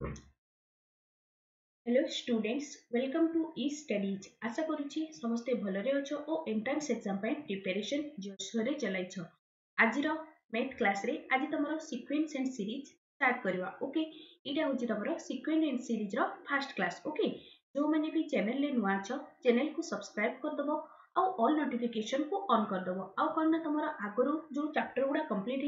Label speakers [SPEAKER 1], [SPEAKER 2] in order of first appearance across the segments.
[SPEAKER 1] Hello students welcome to e studies ଆଶା କରୁଛି ସମସ୍ତେ ଭଲରେ ଅଛ ଓ ଏଣ୍ଟ୍ରାନ୍ସ ଏକ୍ଜାମ୍ ପାଇଁ ପ୍ରିପେରେସନ୍ ଜୋରସୋରରେ ଚଲାଇଛ ଆଜିର ମେଥ୍ କ୍ଲାସ୍ରେ ଆଜି ତୁମର ସିକ୍ୱେନ୍ସ ଆଣ୍ଡ ସିରିଜ୍ ଷ୍ଟାର୍ଟ କରିବା ଓକେ ଏଇଟା ହେଉଛି ତୁମର ସିକ୍ୱେନ୍ ଆଣ୍ଡ ସିରିଜ୍ର ଫାର୍ଷ୍ଟ କ୍ଲାସ୍ ଓକେ ଯେଉଁମାନେ ବି ଚ୍ୟାନେଲ୍ରେ ନୂଆ ଅଛ ଚ୍ୟାନେଲ୍କୁ ସବସ୍କ୍ରାଇବ୍ କରିଦେବ आल नोटिफिकेसन को अन करदेव आउ कमर आगर जो चैप्टर गुड़ा कम्प्लीट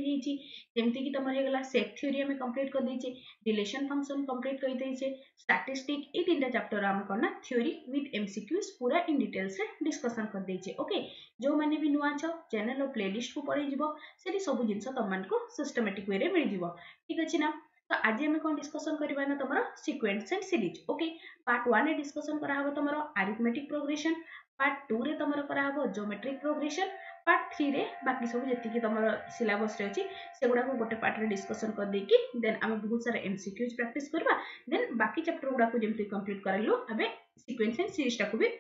[SPEAKER 1] होमती कि तुम्हारे सेट थीओरी आम कम्प्लीट कर दे रिलेसन फंक्शन कम्प्लीट कर दे स्टाटिस्टिक ये तीन टाइम चैप्टर आम करना थीओरी विथ एम सिक्यूज पूरा इन डिटेल्स डिस्कसन कर दे ओके जो मैंने भी नुआ छ चेल प्ले लिस्ट को पढ़ेज से सब जिन तुमको सिस्टमेटिक वे मिल जाव ठीक अच्छे ना तो आज आम कौन डिस्कसन करवा तुम sequence and series okay part वाने डिस्कसन कराव तुम आरिथमेटिक प्रोग्रेसन ପାର୍ଟ ଟୁରେ ତୁମର କରାହେବ ଜୋମେଟ୍ରିକ୍ ପ୍ରୋଗ୍ରେସନ୍ ପାର୍ଟ ଥ୍ରୀରେ ବାକି ସବୁ ଯେତିକି ତୁମର ସିଲାବସ୍ରେ ଅଛି ସେଗୁଡ଼ାକୁ ଗୋଟେ ପାର୍ଟରେ ଡିସ୍କସନ୍ କରିଦେଇକି ଦେନ୍ ଆମେ ବହୁତ ସାରା ଏମ୍ସିକ୍ୟୁଜ୍ ପ୍ରାକ୍ଟିସ୍ କରିବା ଦେନ୍ ବାକି ଚାପ୍ଟର ଗୁଡ଼ାକୁ ଯେମିତି କମ୍ପ୍ଲିଟ୍ କରାଇଲୁ ଆମେ ସିକ୍ୱେନ୍ସ ଆଣ୍ଡ ସିରିଜ୍ଟାକୁ ବି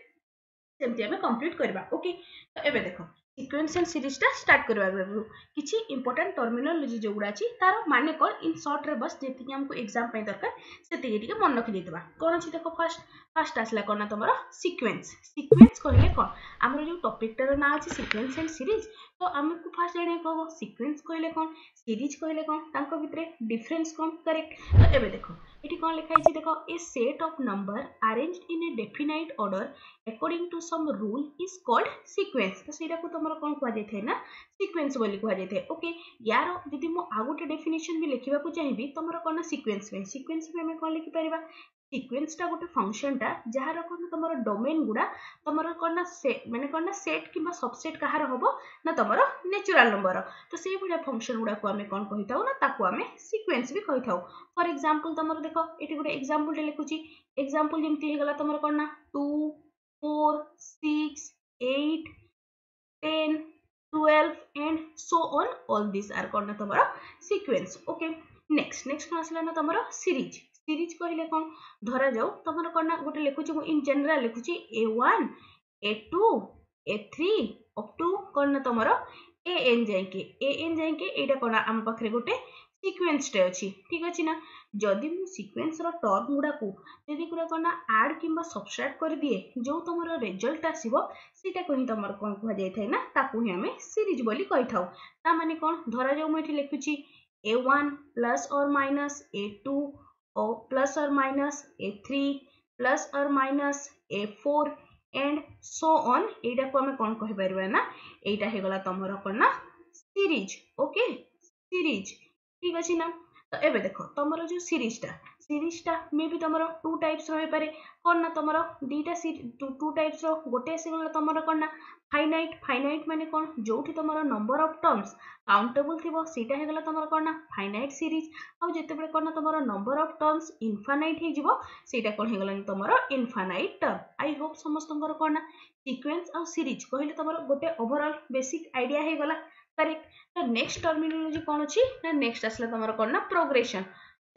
[SPEAKER 1] ସେମିତି ଆମେ କମ୍ପ୍ଲିଟ୍ କରିବା ଓକେ ତ ଏବେ ଦେଖ ସିକ୍ୱେନ୍ସିଆଲ ସିରିଜଟା ଷ୍ଟାର୍ଟ କରିବା ଆଗରୁ କିଛି ଇମ୍ପୋର୍ଟାଣ୍ଟ ଟର୍ମିନୋଲୋଜି ଯେଉଁଗୁଡ଼ା ଅଛି ତାର ମାନେ କ'ଣ ଇନ୍ ସର୍ଟରେ ବସ୍ ଯେତିକି ଆମକୁ ଏକ୍ଜାମ୍ ପାଇଁ ଦରକାର ସେତିକି ଟିକେ ମନେ ରଖିଦେଇଥିବା କ'ଣ ଅଛି ଦେଖ ଫାର୍ଷ୍ଟ ଫାର୍ଷ୍ଟ ଆସିଲା କ'ଣ ନା ତମର ସିକ୍ୱେନ୍ସ ସିକ୍ୱେନ୍ସ କହିଲେ କ'ଣ ଆମର ଯେଉଁ ଟପିକଟାର ନାଁ ଅଛି ସିକ୍ୱେନ୍ସ ଆଣ୍ଡ ସିରିଜ ତ ଆମକୁ ଫାର୍ଷ୍ଟ ଜାଣିବାକୁ ହେବ ସିକ୍ୱେନ୍ସ କହିଲେ କ'ଣ ସିରିଜ୍ କହିଲେ କ'ଣ ତାଙ୍କ ଭିତରେ ଡିଫରେନ୍ସ କ'ଣ କରେକ୍ଟ ତ ଏବେ ଦେଖ ଏଠି କ'ଣ ଲେଖା ହେଇଛି ଦେଖ a set of number arrange in a definite order according to some rule is called sequence ତ ସେଇଟାକୁ ତମର କ'ଣ କୁହାଯାଇଥାଏ ନା ସିକ୍ୱେନ୍ସ ବୋଲି କୁହାଯାଇଥାଏ ଓକେ ୟାର ଯଦି ମୁଁ ଆଉ ଗୋଟେ ଡେଫିନେସନ୍ ବି ଲେଖିବାକୁ ଚାହିଁବି ତମର କ'ଣ ନା ସିକ୍ୱେନ୍ସ ପାଇଁ ସିକ୍ୱେନ୍ସ ପାଇଁ ଆମେ କ'ଣ ଲେଖିପାରିବା ସିକ୍ୱେନ୍ସଟା ଗୋଟେ ଫଙ୍କସନଟା ଯାହାର କ'ଣ ତମର ଡୋମେନ୍ ଗୁଡ଼ା ତମର କ'ଣ ନା ସେଟ୍ ମାନେ କ'ଣ ନା ସେଟ୍ କିମ୍ବା ସବସେଟ୍ କାହାର ହବ ନା ତମର ନ୍ୟାଚୁରାଲ ନମ୍ବର ତ ସେଇଭଳିଆ ଫଙ୍କସନ ଗୁଡ଼ାକୁ ଆମେ କ'ଣ କହିଥାଉ ନା ତାକୁ ଆମେ ସିକ୍ୱେନ୍ସ ବି କହିଥାଉ ଫର ଏକ୍ଜାମ୍ପଲ ତମର ଦେଖ ଏଠି ଗୋଟେ ଏକ୍ଜାମ୍ପଲଟେ ଲେଖୁଛି ଏକ୍ଜାମ୍ପଲ ଯେମିତି ହେଇଗଲା ତମର କ'ଣ ନା two four six eight ten twelve and so on all this আর কর্ণা তোমার সিকুয়েন্স ওকে নেক্সট নেক্সট কোন আসলে না তোমার সিরিজ ସିରିଜ୍ କହିଲେ କ'ଣ ଧରାଯାଉ ତମର କ'ଣ ନା ଗୋଟେ ଲେଖୁଛି ମୁଁ ଇନ୍ ଜେନେରାଲ୍ ଲେଖୁଛି a one a two a three up to କ'ଣ ନା ତମର ଏ ଏନ୍ ଯାଇକି ଏ ଏନ୍ ଯାଇକି ଏଇଟା କ'ଣ ଆମ ପାଖରେ ଗୋଟେ ସିକ୍ୱେନ୍ସଟେ ଅଛି ଠିକ୍ ଅଛି ନା ଯଦି ମୁଁ ସିକ୍ୱେନ୍ସର ଟର୍ମ ଗୁଡ଼ାକୁ ଯଦି ଗୁଡ଼ା କ'ଣ ନା ଆଡ଼୍ କିମ୍ବା ସବଷ୍ଟ୍ରାକ୍ଟ କରିଦିଏ ଯେଉଁ ତମର ରେଜଲ୍ଟ ଆସିବ ସେଇଟାକୁ ହିଁ ତମର କ'ଣ କୁହାଯାଇଥାଏ ନା ତାକୁ ହିଁ ଆମେ ସିରିଜ୍ ବୋଲି କହିଥାଉ ତା ମାନେ କ'ଣ ଧରାଯାଉ ମୁଁ ଏଠି ଲେଖୁଛି a one plus or minus a two of plus or minus a3 plus or minus a4 and so on এইটা কো আমি কোন কহি পারিবা না এইটা হেগলা তোমার কোন না সিরিজ ওকে সিরিজ ঠিক আছে না তো এবে দেখো তোমার যে সিরিজটা সিরিজটা ମେ ବି ତୁମର ଟୁ ଟାଇପ୍ସର ହୋଇପାରେ କ'ଣ ନା ତୁମର ଦୁଇଟା ଟୁ ଟାଇପ୍ସର ଗୋଟିଏ ସିରିଜର ତୁମର କ'ଣ ନା ଫାଇନାଇଟ୍ ଫାଇନାଇଟ୍ ମାନେ କ'ଣ ଯେଉଁଠି ତୁମର ନମ୍ବର ଅଫ୍ ଟର୍ମସ୍ କାଉଣ୍ଟେବୁଲ୍ ଥିବ ସେଇଟା ହେଇଗଲା ତୁମର କ'ଣ ନା ଫାଇନାଇଟ୍ ସିରିଜ୍ ଆଉ ଯେତେବେଳେ କ'ଣ ନା ତୁମର ନମ୍ବର ଅଫ୍ ଟର୍ମସ୍ ଇନଫାନାଇଟ୍ ହେଇଯିବ ସେଇଟା କ'ଣ ହେଇଗଲାଣି ତୁମର ଇନଫାନାଇଟ୍ ଟର୍ମ ଆଇ ହୋପ୍ ସମସ୍ତଙ୍କର କ'ଣ ନା ସିକ୍ୱେନ୍ସ ଆଉ ସିରିଜ୍ କହିଲେ ତୁମର ଗୋଟେ ଓଭରଅଲ୍ ବେସିକ୍ ଆଇଡ଼ିଆ ହେଇଗଲା କରେକ୍ଟ ତ ନେକ୍ସଟ ଟର୍ମିନୋଲୋଜି କ'ଣ ଅଛି ନା ନେକ୍ସଟ ଆସିଲା ତୁମର କ'ଣ ନା progression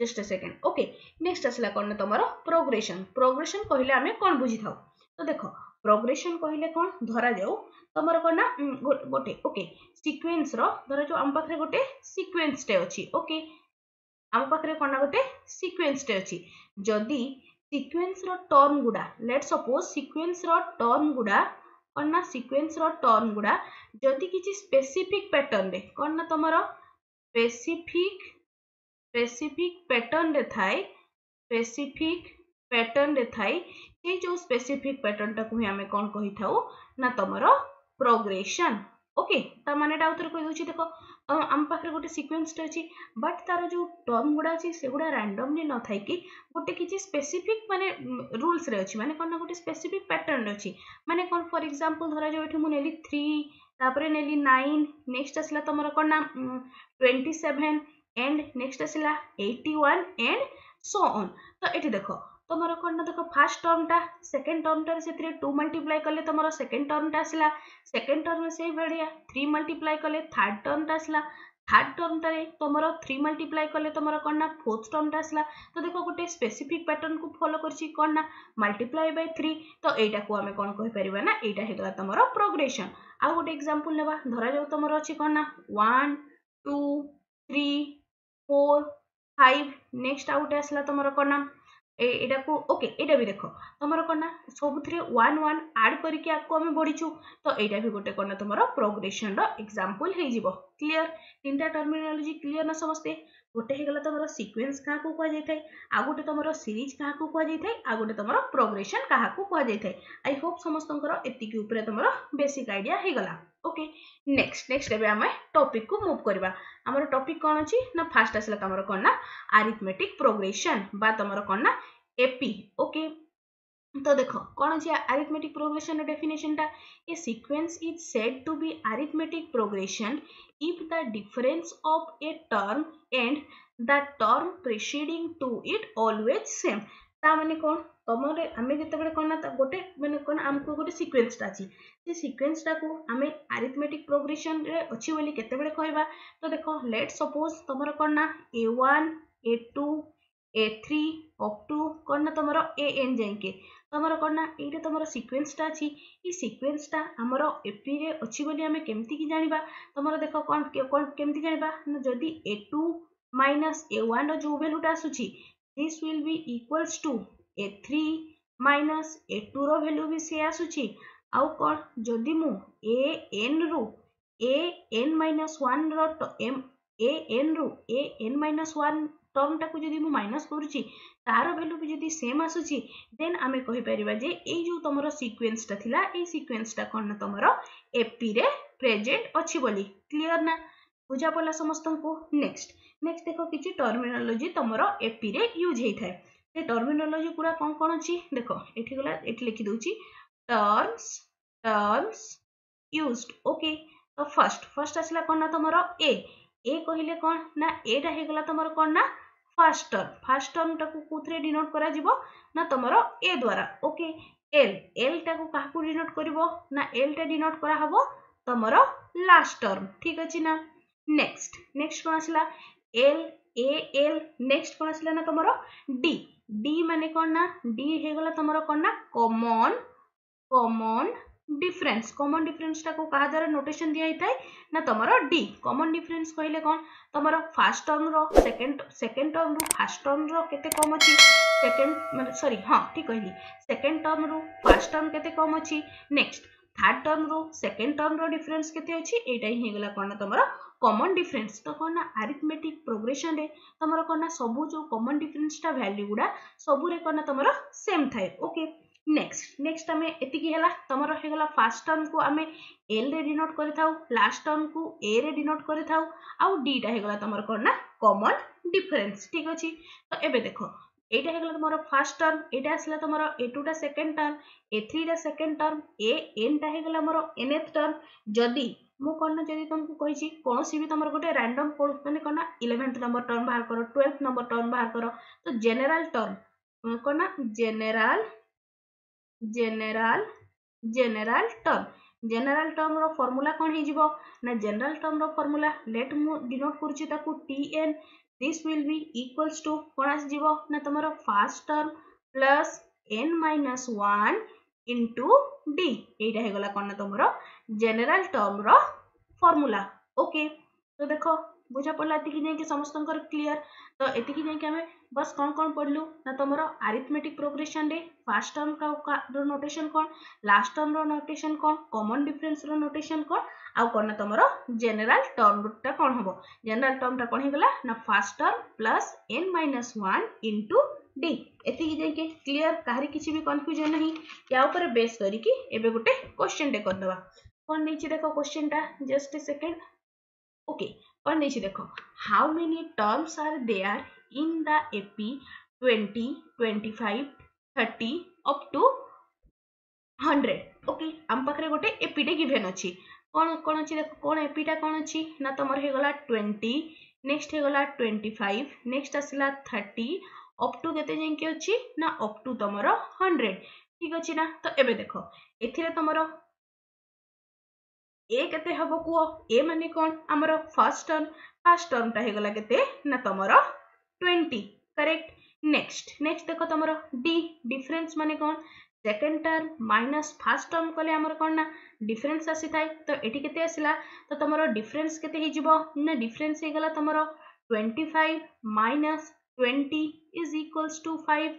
[SPEAKER 1] just second okay next आसला कौन तुम प्रोग्रेसन प्रोग्रेसन कहले आम कौन बुझी था तो देख प्रोग्रेसन कहले कौन धरा जाऊ तुम कौन ना गोटे ओके सिक्वेन्स धर जो आम पाखे गोटे सिक्वेन्स अच्छी ओके आम पाखे कौन ना गोटे सिक्वेन्स अच्छी जदि सिक्वेन्स टर्म गुड़ा लेट सपोज सिक्वेन्स टर्म गुड़ा कौन ना सिक्वेन्स टर्म गुड़ा जदि किसी स्पेसीफिक पैटर्न रे कौन ना तुम स्पेसिफिक સ્પેસિફિક પેટર્ન દેખાય સ્પેસિફિક પેટર્ન દેખાય ସେଇ ଯୋଉ ସ୍ପେସିଫିକ୍ ପ୍ୟାଟର୍ନଟାକୁ ହିଁ ଆମେ କ'ଣ କହିଥାଉ ନା ତମର ପ୍ରୋଗ୍ରେସନ୍ ଓକେ ତା ମାନେ ଏଇଟା ଆଉଥରେ କହିଦେଉଛି ଦେଖ ଆମ ପାଖରେ ଗୋଟେ ସିକ୍ୱେନ୍ସଟେ ଅଛି ବଟ୍ ତାର ଯୋଉ ଟର୍ମ ଗୁଡ଼ା ଅଛି ସେଗୁଡ଼ା ରାଣ୍ଡମଲି ନଥାଇକି ଗୋଟେ କିଛି ସ୍ପେସିଫିକ୍ ମାନେ ରୁଲ୍ସରେ ଅଛି ମାନେ କ'ଣ ନା ଗୋଟେ ସ୍ପେସିଫିକ୍ ପ୍ୟାଟର୍ନରେ ଅଛି ମାନେ କ'ଣ ଫର୍ ଏକ୍ଜାମ୍ପଲ୍ ଧରାଯାଉ ଏଠି ମୁଁ ନେଲି ଥ୍ରୀ ତାପରେ ନେଲି ନାଇନ୍ ନେକ୍ସଟ ଆସିଲା ତମର କ'ଣ ନା ଟ୍ୱେଣ୍ଟି ସେଭେନ୍ and next আসিলা 81 and so on তো এটি দেখো তোমার কোন দেখো ফার্স্ট টর্মটা সেকেন্ড টর্মটার সেতিরে 2 মাল্টিপ্লাই কলে তোমার সেকেন্ড টর্মটা আসিলা সেকেন্ড টর্ম সেই ভড়িয়া 3 মাল্টিপ্লাই কলে থার্ড টর্মটা আসিলা থার্ড টর্মটারে তোমার থ্রি মাল্টিপ্লাই কলে তোমার কণ না ফোর্থ টর্মটা আসলা তো দেখো গোটে স্পেসিফিক প্যাটর্ন কু ফলো করছি কণ না মাল্টিপ্লাই বাই থ্রি তো এইটা কু আমি কণ কইপারিবা না এইটা হইগলা তোমার প্রোগ্রেসন আউ গোটে এক্সাম্পল নেবা ধরা যাও তোমার অছি কণ না one two three four five next আউ গোটে আসলা তোমার কণ না এটা কু ওকে এটা বি দেখ তোমার কণ না সবুথে ওয়ান ওয়ান আড করি আকু আমি বড়িছু তো এইটা বি গোটে কণ তোমার প্রোগ্রেসন রক্সাম্পল হয়ে যাব ক্লিয়ার তিনটা টর্মিনোলোজি ক্লিয়ার না সমস্তে ଗୋଟେ ହେଇଗଲା ତୁମର ସିକ୍ୱେନ୍ସ କାହାକୁ କୁହାଯାଇଥାଏ ଆଉ ଗୋଟେ ତୁମର ସିରିଜ୍ କାହାକୁ କୁହାଯାଇଥାଏ ଆଉ ଗୋଟେ ତୁମର ପ୍ରୋଗ୍ରେସନ୍ କାହାକୁ କୁହାଯାଇଥାଏ ଆଇ ହୋପ୍ ସମସ୍ତଙ୍କର ଏତିକି ଉପରେ ତୁମର ବେସିକ୍ ଆଇଡ଼ିଆ ହେଇଗଲା ଓକେ ନେକ୍ସଟ ନେକ୍ସଟ ଏବେ ଆମେ ଟପିକ୍କୁ ମୁଭ୍ କରିବା ଆମର ଟପିକ୍ କ'ଣ ଅଛି ନା ଫାର୍ଷ୍ଟ ଆସିଲା ତୁମର କ'ଣ ନା ଆରିଥମେଟିକ୍ ପ୍ରୋଗ୍ରେସନ୍ ବା ତୁମର କ'ଣ ନା ଏପି ଓକେ তো দেখ কোণ ଅଛି arithmetic progression ର definition ଟା a sequence is said to be arithmetic progression if the difference of a term and the term preceding to it always same ତା ମାନେ কোন ତମର ଆମେ ଯେତେବେଳେ କ'ଣ ନା ଗୋଟେ ମାନେ କ'ଣ ଆମକୁ ଗୋଟେ ସିକ୍ୱେନ୍ସଟା ଅଛି ସେ ସିକ୍ୱେନ୍ସଟାକୁ ଆମେ ଆରିଥମେଟିକ୍ ପ୍ରୋଗ୍ରେସନ୍ରେ ଅଛି ବୋଲି କେତେବେଳେ କହିବା ତ ଦେଖ ଲେଟ୍ ସପୋଜ୍ ତମର କ'ଣ ନା a one a two a three up to କ'ଣ ନା ତୁମର ଏ ଏନ୍ ଯାଇକେ ତୁମର କ'ଣ ନା ଏଇଟା ତୁମର ସିକ୍ୱେନ୍ସଟା ଅଛି ଏଇ ସିକ୍ୱେନ୍ସଟା ଆମର ଏପିରେ ଅଛି ବୋଲି ଆମେ କେମିତି କି ଜାଣିବା ତୁମର ଦେଖ କ'ଣ କ'ଣ କେମିତି ଜାଣିବା ନା ଯଦି ଏ ଟୁ ମାଇନସ୍ ଏ ୱାନ୍ର ଯେଉଁ ଭ୍ୟାଲୁଟା ଆସୁଛି this will be equals to a three minus a ଟୁର ଭ୍ୟାଲୁ ବି ସେ ଆସୁଛି ଆଉ କ'ଣ ଯଦି ମୁଁ ଏ ଏନ୍ରୁ ଏ ଏନ୍ ମାଇନସ୍ ୱାନ୍ର ଏ ଏନ୍ରୁ ଏ ଏନ୍ ମାଇନସ୍ ୱାନ୍ ଟର୍ମଟାକୁ ଯଦି ମୁଁ ମାଇନସ୍ କରୁଛି ତାର ଭ୍ୟାଲୁ ବି ଯଦି ସେମ୍ ଆସୁଛି ଦେନ୍ ଆମେ କହିପାରିବା ଯେ ଏଇ ଯେଉଁ ତୁମର ସିକ୍ୱେନ୍ସଟା ଥିଲା ଏଇ ସିକ୍ୱେନ୍ସଟା କ'ଣ ନା ତୁମର ଏପିରେ ପ୍ରେଜେଣ୍ଟ ଅଛି ବୋଲି କ୍ଲିଅର୍ ନା ବୁଝା ପଡ଼ିଲା ସମସ୍ତଙ୍କୁ ନେକ୍ସଟ ନେକ୍ସଟ ଦେଖ କିଛି ଟର୍ମିନୋଲୋଜି ତୁମର ଏପିରେ ୟୁଜ୍ ହେଇଥାଏ ସେ ଟର୍ମିନୋଲୋଜି ପୁରା କ'ଣ କ'ଣ ଅଛି ଦେଖ ଏଠି ଗଲା ଏଠି ଲେଖିଦେଉଛି ଟର୍ମସ୍ ଟର୍ମସ୍ ୟୁଜ୍ଡ ଓକେ ତ ଫର୍ଷ୍ଟ ଫର୍ଷ୍ଟ ଆସିଲା କ'ଣ ନା ତୁମର ଏ ଏ କହିଲେ କ'ଣ ନା ଏଟା ହେଇଗଲା ତୁମର କ'ଣ ନା ফার্স্ট টর্ম ফার্স্ট টর্মটাকে কোথায় ডিনোট করা যাব না তোমার এ দ্বারা ওকে এল এলটাকে কাহাকু ডিনোট করিব না এলটা ডিনোট করা হব তোমার লাস্ট টর্ম ঠিক আছে না নেক্সট নেক্সট কোন আসলা এল এ এল নেক্সট কোন আসলা না তোমার ডি ডি মানে কোন না ডি হয়ে গলা তোমার কোন না কমন কমন ডিফরেন্স কমন ডিফরেন্সটাকে কাহা দ্বারা নোটেসন দিয়া হয়ে না তোমার ডি কমন ডিফরেন্স কহিলে কম তোমার ফার্স্ট টর্মর সেকেন্ড সেকেন্ড টর্মর ফার্স্ট টর্মর কেতে কম অছি সেকেন্ড মানে সরি হ্যাঁ ঠিক কহিলি সেকেন্ড টর্মর ফার্স্ট টর্ম কেতে কম অছি নেক্সট থার্ড টর্মর সেকেন্ড টর্মর ডিফরেন্স কেতে অছি এইটাই হয়েগলা কোণ তোমার কমন ডিফরেন্স তো কোণ না আরিথমেটিক প্রোগ্রেসনরে তোমার কোণ না সবু যে কমন ডিফরেন্সটা ভ্যালু গুড়া সবুরে কোণ তোমার সেম থাকে ওকে नेक्स्ट नेक्स्ट आम एति है तुम हो फास्ट टर्म को आम एल रे डिनोट कर लास्ट टर्म को ए रे डिनोट कर डीटा हो तुम कौन ना कमन डिफरेन्स ठीक अच्छे तो ये देख এইটা হয়ে গেল তোমার ফার্স্ট টার্ম এটা আসলে তোমার এ টুটা সেকেন্ড টার্ম এ থ্রিটা সেকেন্ড টার্ম এ এনটা হয়ে গেল আমার এনএথ টার্ম যদি মু কোণ না যদি তোমাকে কইছি কোনসি বি তোমার গোটে র্যান্ডম মানে কোণ না 11th নম্বর টার্ম বাহার করো 12th নম্বর টার্ম বাহার করো তো জেনারেল টার্ম কোণ না general general general term general term ର ଫର୍ମୁଲା କ'ଣ ହେଇଯିବ ନା ଜେନାରେଲ ଟର୍ମ ର ଫର୍ମୁଲା ଲେଟ୍ ମୁଁ ଡିନୋଟ୍ କରୁଛି ତାକୁ tn this will be equals to କ'ଣ ଆସିଯିବ ନା ତମର first term plus n minus one into d ଏଇଟା ହେଇଗଲା କ'ଣ ନା ତମର ଜେନେରାଲ ଟର୍ମ ର ଫର୍ମୁଲା ଓକେ ତ ଦେଖ ବୁଝା ପଡ଼ିଲା ଏତିକି ଯାଇକି ସମସ୍ତଙ୍କର କ୍ଲିଅର ତ ଏତିକି ଯାଇକି ଆମେ બસ કોણ કોણ પડ્યું ને તમારો આરિથમેટિક પ્રોગ્રેશન રે ફર્સ્ટ ટર્મ નોટેશન કોણ લાસ્ટ ટર્મ નોટેશન કોણ କମନ୍ ଡିଫରେନ୍ସର ନୋଟେସନ୍ କ'ଣ ଆଉ କ'ଣ ତମର ଜେନେରାଲ ଟର୍ମଟା କ'ଣ ହେବ ଜେନେରାଲ ଟର୍ମଟା କ'ଣ ହେଇଗଲା ନା first term plus N minus one into d ଏତିକି ଯାଇକି କ୍ଲିଅର କାହାରି କିଛି ବି କନଫ୍ୟୁଜନ୍ ନାହିଁ ୟା ଉପରେ ବେସ୍ କରିକି ଏବେ ଗୋଟେ କୋଶ୍ଚିନ୍ଟେ କରିଦେବା କ'ଣ ନେଇଛି ଦେଖ କୋଶ୍ଚିନ୍ଟା ଜଷ୍ଟ ଏ ସେକେଣ୍ଡ ଓକେ କ'ଣ ନେଇଛି ଦେଖ how many terms are there in the AP 20, 25, 30 up to 100. Okay, आम पाखे गोटे AP टे given अच्छी कौन कौन अच्छी देखो कौन AP टा कौन अच्छी ना तमर हे गला 20 नेक्स्ट हे गला 25 नेक्स्ट आसला 30 ଅପ୍ ଟୁ କେତେ ଯାଇକି ଅଛି ନା ଅପ୍ ଟୁ ତମର ହଣ୍ଡ୍ରେଡ୍ ଠିକ ଅଛି ନା ତ ଏବେ ଦେଖ ଏଥିରେ ତମର ଏ କେତେ ହବ କୁହ ଏ ମାନେ କ'ଣ ଆମର ଫାର୍ଷ୍ଟ ଟର୍ମ ଫାର୍ଷ୍ଟ ଟର୍ମଟା ହେଇଗଲା କେତେ ନା ତମର 20 correct next next দেখো তোমার d difference মানে কোন second term minus first term কলে আমার কোন না difference আসি থাকে তো এটি কেতে আসিলা তো তোমার difference কেতে হই যাব না difference হই গলা তোমার 25 minus 20 is equals to 5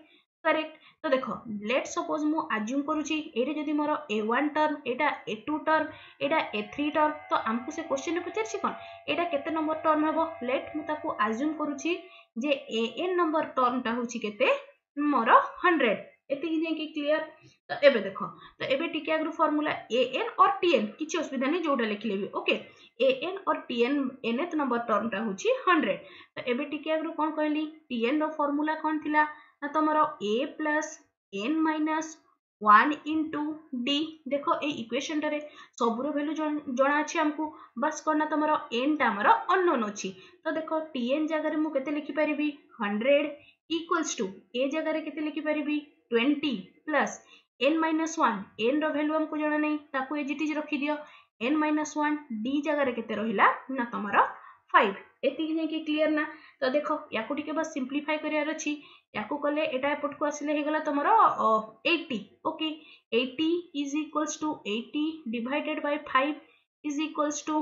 [SPEAKER 1] correct तो देख लेट सपोज मु आज्यूम करुची एटा जदी मोर a1 टर्म एटा a2 टर्म एटा a3 टर्म तो हमको से क्वेश्चन पचारछि कोन एटा केते नंबर टर्म हबो लेट मु ताको आज्यूम करुची ଯେ ଏ ଏନ୍ ନମ୍ବର ଟର୍ମଟା ହେଉଛି କେତେ ମୋର ହଣ୍ଡ୍ରେଡ଼ ଏତିକି ଯାଇକି କ୍ଲିଅର ତ ଏବେ ଦେଖ ତ ଏବେ ଟିକେ ଆଗରୁ formula a n or t n କିଛି ଅସୁବିଧା ନାହିଁ ଯେଉଁଟା ଲେଖିଲେ ବି ଓକେ ए एन और t n nth number term टा हूँ हंड्रेड तो एवं टी आगे कौन कहली टी एन रमूला कौन थी तुम ए plus n minus one into d ଦେଖ ଏଇ ଇକ୍ୱେସନଟାରେ ସବୁର ଭ୍ୟାଲୁ ଜଣା ଅଛି ଆମକୁ ବାସ୍ କ'ଣ ନା ତମର ଏନ୍ଟା ଆମର ଅନନୋନ୍ ଅଛି ତ ଦେଖ ଟି ଏନ୍ ଜାଗାରେ ମୁଁ କେତେ ଲେଖିପାରିବି ହଣ୍ଡ୍ରେଡ଼ ଇକ୍ୱାଲ୍ସ ଟୁ ଏ ଜାଗାରେ କେତେ ଲେଖିପାରିବି twenty plus N minus one ଏନ୍ର ଭ୍ୟାଲୁ ଆମକୁ ଜଣା ନାହିଁ ତାକୁ ଏଜିଟିଜ୍ ରଖିଦିଅ ଏନ୍ ମାଇନସ୍ ୱାନ୍ ଡି ଜାଗାରେ କେତେ ରହିଲା ନା ତମର ଫାଇଭ ଏତିକି ଯାଇକି କ୍ଲିଅର ନା ତ ଦେଖ ୟାକୁ ଟିକେ ବାସ୍ ସିମ୍ପ୍ଲିଫାଏ କରିବାର ଅଛି ইয়াকু কলে এটা এপটকু আসলে হয়ে গেল তোমার eighty okay eighty is equals to eighty divided by five is equals to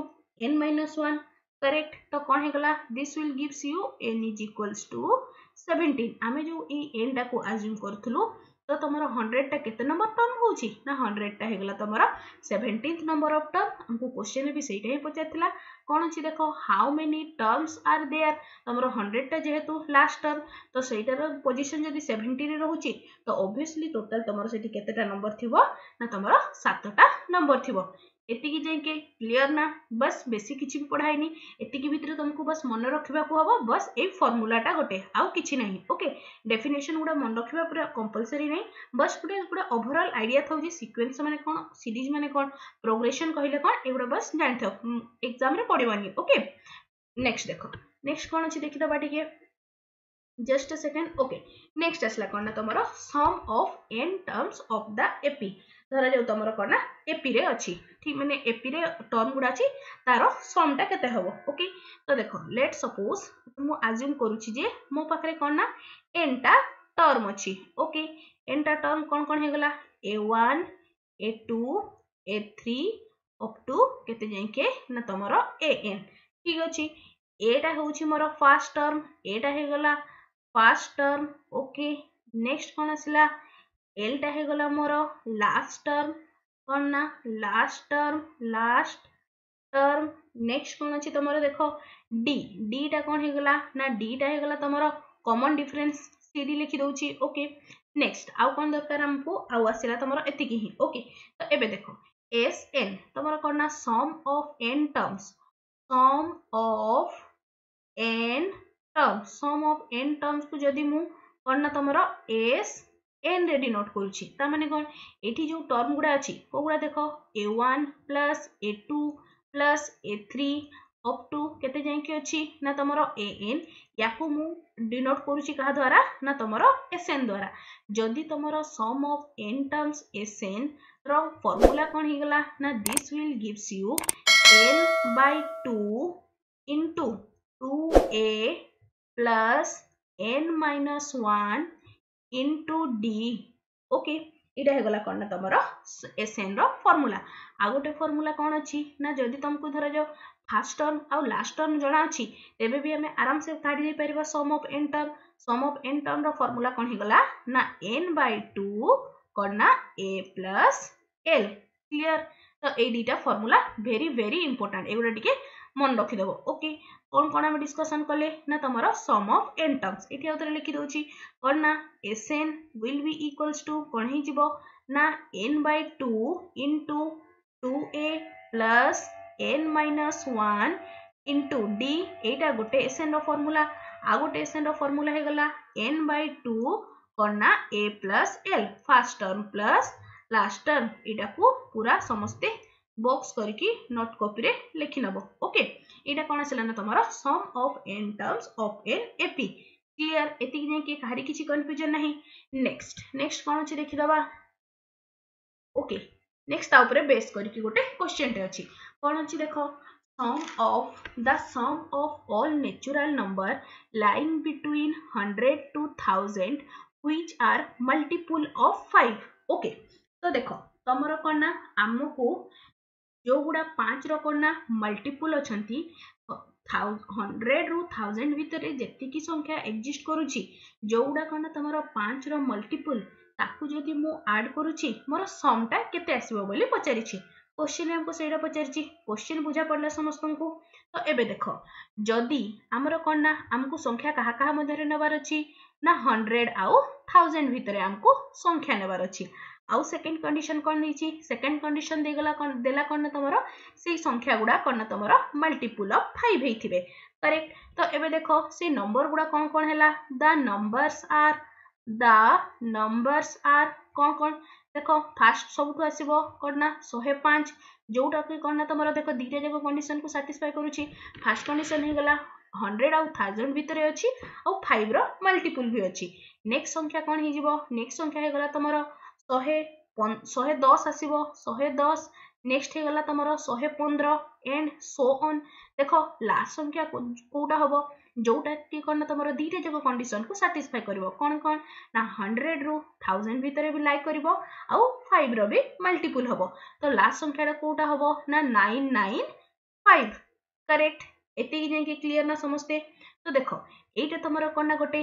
[SPEAKER 1] n minus one correct तो कौन है गला this will gives you n is equals to seventeen आम जो एन टाक आज्यूम करूँ तो तुम हंड्रेडटा के नंबर टर्म हो हंड्रेडटा हो तुम सेभेन्टीन नंबर अफ टर्म आमको क्वेश्चन भी सहीटा ही पचार कौन अच्छी देख how many terms are there तुम हंड्रेडटा जेहेतु लास्ट टर्म तो सहीटार पोजिशन जब सेभेन्टी रोचे तो अभीयसली टोटाल तुम सेटा नंबर थी तुम सतटा नंबर थी ଏତିକି ଯାଇକି କ୍ଲିୟର ନା ବସ୍ ବେଶୀ କିଛି ବି ପଢ଼ା ହେଇନି ଏତିକି ଭିତରେ ତୁମକୁ ବସ୍ ମନେ ରଖିବାକୁ ହବ ବସ୍ ଏଇ ଫର୍ମୁଲାଟା ଗୋଟେ ଆଉ କିଛି ନାହିଁ ଓକେ ଡେଫିନେସନ୍ ଗୁଡ଼ା ମନେ ରଖିବା ପୁରା କମ୍ପଲସରୀ ନାହିଁ ବସ୍ ଗୋଟେ ଗୋଟେ ଓଭରଅଲ୍ ଆଇଡ଼ିଆ ଥାଉଛି ସିକ୍ୱେନ୍ସ ମାନେ କ'ଣ ସିରିଜ୍ ମାନେ କ'ଣ ପ୍ରୋଗ୍ରେସନ୍ କହିଲେ କ'ଣ ଏଗୁଡ଼ା ବସ୍ ଜାଣିଥାଉ ଏକ୍ଜାମ୍ରେ ପଡ଼ିବନି ଓକେ ନେକ୍ସଟ ଦେଖ ନେକ୍ସଟ କ'ଣ ଅଛି ଦେଖିଦେବା ଟିକେ just a second okay next asla kon na tomara sum of n terms of the ap ধরা যাও তোমার কোন না এপি রে অছি ঠিক মানে এপি রে টর্ম গুড়া আছে তার সমটা কেতে হব ওকে তো দেখো লেট সাপোজ মু আজুম করুছি যে মো পাখরে কোন না n টা টর্ম অছি ওকে n টা টর্ম কোন কোন হে গলা a1 a2 a3 up to কেতে যাইকে না তোমার an ঠিক আছে এটা হচ্ছে মোর ফার্স্ট টর্ম এটা হে গলা ফার্স্ট ଟର୍ମ ଓକେ ନେକ୍ସଟ କ'ଣ ଆସିଲା ଏଲ୍ଟା ହେଇଗଲା ମୋର ଲାଷ୍ଟ ଟର୍ମ କ'ଣ ନା last term last term next କ'ଣ ଅଛି ତୁମର ଦେଖ ଡି ଡିଟା କ'ଣ ହେଇଗଲା ନା ଡିଟା ହେଇଗଲା ତୁମର କମନ୍ ଡିଫରେନ୍ସ ସି ଡି ଲେଖି ଦେଉଛି ଓକେ ନେକ୍ସଟ ଆଉ କ'ଣ ଦରକାର ଆମକୁ ଆଉ ଆସିଲା ତୁମର ଏତିକି ହିଁ ଓକେ ତ ଏବେ ଦେଖ ଏସ୍ ଏନ୍ ତୁମର କ'ଣ ନା sum of n terms sum of n term sum of n ଟର୍ମକୁ ଯଦି ମୁଁ କ'ଣ ନା ତୁମର ଏସ୍ ଏନ୍ ରେ ଡିନୋଟ୍ କରୁଛି ତା ମାନେ କ'ଣ ଏଠି ଯେଉଁ ଟର୍ମ ଗୁଡ଼ା ଅଛି କେଉଁଗୁଡ଼ା ଦେଖ a one plus a two plus a three up to କେତେ ଯାଇକି ଅଛି ନା ତୁମର ଏ ଏନ୍ ୟାକୁ ମୁଁ ଡିନୋଟ୍ କରୁଛି କାହା ଦ୍ୱାରା ନା ତୁମର ଏସ୍ ଏନ୍ ଦ୍ୱାରା ଯଦି ତୁମର sum of n terms s n ର ଫର୍ମୁଲା କ'ଣ ହେଇଗଲା ନା this will gives you n by two into two a plus n minus 1 into d okay এটা হয়ে কোণ তোমার এসএন র ফর্মুলা আউ গোটে ফর্মুলা কোণ অছি না যদি তোমাকে ধর যাও ফার্স্ট টর্ম আউ লাস্ট টর্ম জনা অছি তেবে বি আমি আরামসে কাটি দেই পারিবা sum of n term sum of n term র ফর্মুলা কোণ হয়ে গলা না এন বাই টু কোণ না এ প্লাস এল ক্লিয়ার তো এই দুইটা ফর্মুলা ভেরি ভেরি ইম্পর্টান্ট এগুলো টিকে মনে রখিদেব ওকে কোন কোন আমি ডিসকসন কলে না তোমার সম অফ এন টর্মস এটি আউথরে লিখি দেউছি কোন না s n will be equals to কোন হয়ে যাব না N by two into two A plus N minus one into d এইটা গোটে এস এন ফর্মুলা ଆଉ ଗୋଟେ ଏସଏନ୍ର ଫର୍ମୁଲା ହେଇଗଲା ଏନ୍ ବାଇ ଟୁ କନା a plus l first term plus last term ଏଇଟାକୁ ପୁରା ସମସ୍ତେ বক্স করিকি নট কপিরে লেখি নব ওকে এটা কোণ আসলা না তোমার sum of n terms of n AP clear এতিকি যাই কি কাহারি কিছু কনফ্যুজন নাই নেক্সট নেক্সট কোণ আছে দেখি দবা ওকে নেক্সট তা উপরে বেস করিকি গোটে কোশ্চেনটে আছে কোণ আছে দেখো sum of the sum of all natural number lying between 100 to 1000 which are multiple of 5 okay okay. तो देखो तमर कना आमको ଯେଉଁଗୁଡ଼ା ପାଞ୍ଚର କଣା ମଲ୍ଟିପୁଲ୍ ଅଛନ୍ତି ହଣ୍ଡ୍ରେଡ଼ରୁ ଥାଉଜେଣ୍ଡ ଭିତରେ ଯେତିକି ସଂଖ୍ୟା ଏକ୍ଜିଷ୍ଟ କରୁଛି ଯେଉଁଗୁଡ଼ା କ'ଣ ତୁମର ପାଞ୍ଚର ମଲ୍ଟିପୁଲ୍ ତାକୁ ଯଦି ମୁଁ ଆଡ଼୍ କରୁଛି ମୋର ସମଟା କେତେ ଆସିବ ବୋଲି ପଚାରିଛି କୋଶ୍ଚିନ୍ ଆମକୁ ସେଇଟା ପଚାରିଛି କୋଶ୍ଚିନ୍ ବୁଝା ପଡ଼ିଲା ସମସ୍ତଙ୍କୁ ତ ଏବେ ଦେଖ ଯଦି ଆମର କ'ଣ ନା ଆମକୁ ସଂଖ୍ୟା କାହା କାହା ମଧ୍ୟରେ ନେବାର ଅଛି ନା ହଣ୍ଡ୍ରେଡ଼ ଆଉ ଥାଉଜେଣ୍ଡ ଭିତରେ ଆମକୁ ସଂଖ୍ୟା ନେବାର ଅଛି ଆଉ ସେକେଣ୍ଡ କଣ୍ଡିସନ କ'ଣ ଦେଇଛି ସେକେଣ୍ଡ କଣ୍ଡିସନ ଦେଇଗଲା ଦେଲା କ'ଣ ନା ତମର ସେଇ ସଂଖ୍ୟା ଗୁଡ଼ା କ'ଣ ନା ତମର ମଲ୍ଟିପୁଲ ଅଫ୍ ଫାଇଭ ହେଇଥିବେ କରେକ୍ଟ ତ ଏବେ ଦେଖ ସେ ନମ୍ବର ଗୁଡ଼ା କ'ଣ କ'ଣ ହେଲା ଦ numbers are the numbers are କ'ଣ କ'ଣ ଦେଖ ଫାଷ୍ଟ ସବୁଠୁ ଆସିବ କ'ଣ ନା ଶହେ ପାଞ୍ଚ ଯେଉଁଟାକି କ'ଣ ନା ତମର ଦେଖ ଦୁଇଟା ଯାକ କଣ୍ଡିସନକୁ ସାଟିସ୍ଫାଏ କରୁଛି ଫାଷ୍ଟ କଣ୍ଡିସନ ହେଇଗଲା ହଣ୍ଡ୍ରେଡ଼ ଆଉ ଥାଉଜେଣ୍ଡ ଭିତରେ ଅଛି ଆଉ ଫାଇଭର ମଲ୍ଟିପୁଲ ବି ଅଛି ନେକ୍ସଟ ସଂଖ୍ୟା କ'ଣ ହେଇଯିବ ନେକ୍ସଟ ସଂଖ୍ୟା ହେଇଗଲା ତମର ଶହେ ଶହେ ଦଶ ଆସିବ ଶହେ ଦଶ ନେକ୍ସଟ ହେଇଗଲା ତମର ଶହେ ପନ୍ଦର ଏଣ୍ଡ ସୋ ଅନ୍ ଦେଖ ଲାଷ୍ଟ ସଂଖ୍ୟା କୋଉଟା ହବ ଯୋଉଟା କି କ'ଣ ତମର ଦୁଇଟା ଯାକ କଣ୍ଡିସନକୁ ସାଟିସ୍ଫାଏ କରିବ କ'ଣ କ'ଣ ନା ହଣ୍ଡ୍ରେଡରୁ ଥାଉଜେଣ୍ଡ ଭିତରେ ବି ଲାଇକ୍ କରିବ ଆଉ ଫାଇଭର ବି ମଲ୍ଟିପୁଲ ହବ ତ ଲାଷ୍ଟ ସଂଖ୍ୟାଟା କୋଉଟା ହବ ନା ନାଇନ୍ ନାଇନ୍ ଫାଇଭ କରେକ୍ଟ ଏତିକି ଯାଇକି କ୍ଲିଅର ନା ସମସ୍ତେ ତ ଦେଖ ଏଇଟା ତମର କ'ଣ ନା ଗୋଟେ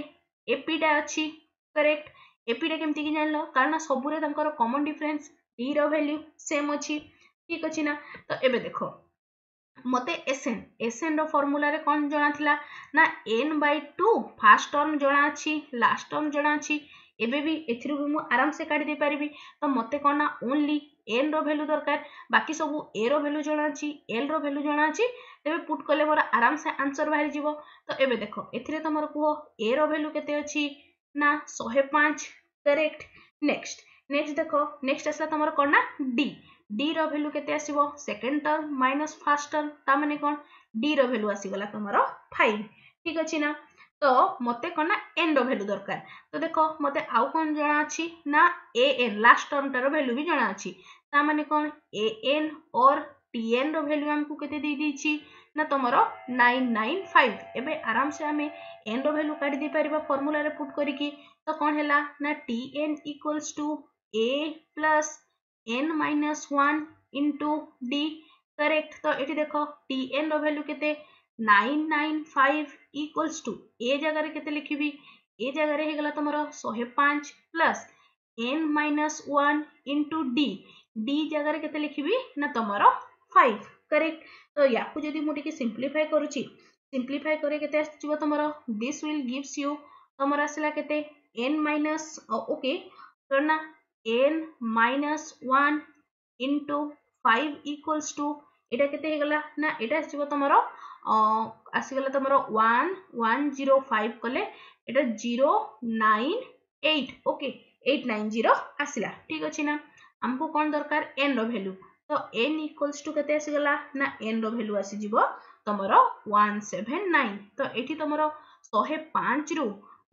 [SPEAKER 1] ଏପିଟା ଅଛି କରେକ୍ଟ ଏପିଟା କେମିତିକି ଜାଣିଲ କାରଣ ସବୁରେ ତାଙ୍କର କମନ୍ ଡିଫରେନ୍ସ ଟିର ଭ୍ୟାଲ୍ୟୁ ସେମ୍ ଅଛି ଠିକ୍ ଅଛି ନା ତ ଏବେ ଦେଖ ମୋତେ ଏସ୍ଏନ୍ ଏସ୍ଏନ୍ର ଫର୍ମୁଲାରେ କ'ଣ ଜଣାଥିଲା ନା n by two first term ଜଣାଅଛି ଲାଷ୍ଟ ଟର୍ମ ଜଣାଅଛି ଏବେ ବି ଏଥିରୁ ବି ମୁଁ ଆରାମସେ କାଢ଼ି ଦେଇପାରିବି ତ ମୋତେ କ'ଣ ନା ଓନ୍ଲି ଏନ୍ର ଭ୍ୟାଲ୍ୟୁ ଦରକାର ବାକି ସବୁ ଏର ଭ୍ୟାଲ୍ୟୁ ଜଣାଅଛି ଏଲ୍ର ଭ୍ୟାଲ୍ୟୁ ଜଣାଅଛି ତେବେ ପୁଟ୍ କଲେ ମୋର ଆରାମସେ ଆନ୍ସର୍ ବାହାରିଯିବ ତ ଏବେ ଦେଖ ଏଥିରେ ତୁମର କୁହ ଏର ଭ୍ୟାଲ୍ୟୁ କେତେ ଅଛି ନା ଶହେ ପାଞ୍ଚ करेक्ट नेक्स्ट नेक्स्ट देखो नेक्स्ट आसला तुम कौन ना डी डी रैल्यू के second term minus first term ताने कौन डी रैल्यू आसगला तुम फाइव ठीक अच्छे ना तो मत कौन ना एन रैल्यू दरकार तो देख मत आउ कौन जना अच्छी ना ए एन लास्ट टर्म टार भैल्यू भी जना अच्छी ताने कौन ए एन और टीएन रैल्यू आम कहते ना तुम नाइन नाइन फाइव एवं आराम से आम एन रैल्यू काटिदार फर्मूलार पुट करी तो कौन है ना t n equals to a plus n minus one into d correct तो ये देख टी एन रैल्यू के nine nine five equals to a जगार के लिखी ए जगार हो गला तुम शहे पाँच plus n minus one into d d जगार के लिखी ना तुम फाइव करेक्ट तो या जब मुझे सिंप्लीफाए करुच्ची सिंप्लीफाए करके आसो तुम दिस विल गिवस यू तुम आसला के एन माइनस ओके करना n minus one into five equals to এটা কেতে হয়েগলা না এটা আসব তোমার আসিগলা তোমার ওয়ান ওয়ান জিরো ফাইভ কলে এটা zero nine eight okay eight nine zero আসিলা ঠিক আছে না আমি কোণ দরকার এন র ভ্যালু तो एन इक्वल्स टू के एन रैल्यू आसीज तुम वन सेभेन नाइन तो ये तुम शहे पाँच रु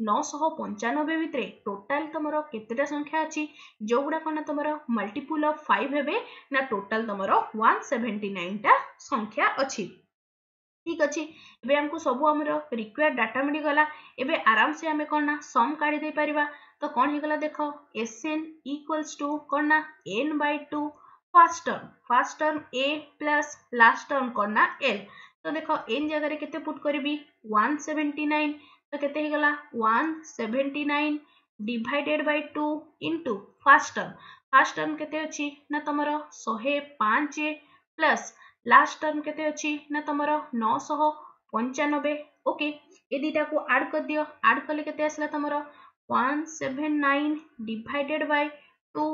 [SPEAKER 1] नौश पंचानबे भितर टोटाल तुम कतेटा संख्या अच्छी जो गुड़ाक ना तुम मल्टीपुल अफ फाइव हे ना टोटाल तुम वन सेभेन्टी नाइनटा संख्या अच्छी ठीक अच्छे एवं आमको सब आम रिक्वयर्ड डाटा मिलगला एवं आराम से आम कौन ना सम काढ़ पार तो कौन हो देख एस एन इक्वल्स टू कौन ना n by two first term first term a plus last term কনা এল তো দেখ এন জায়গায় কেতে পুট করবি ওয়ান সেভেন্টি নাইন তো কেতে হয়ে গলা one seventy nine divided by two into first term first term কেতে অছি না তোমার শহে পাঁচ প্লাস লাস্ট টার্ম কেতে অছি না তোমার নশহ পঞ্চানবে ওকে এ দুইটাকে আড করদিও আড কলে কেতে আসলা তোমার one seven nine divided by two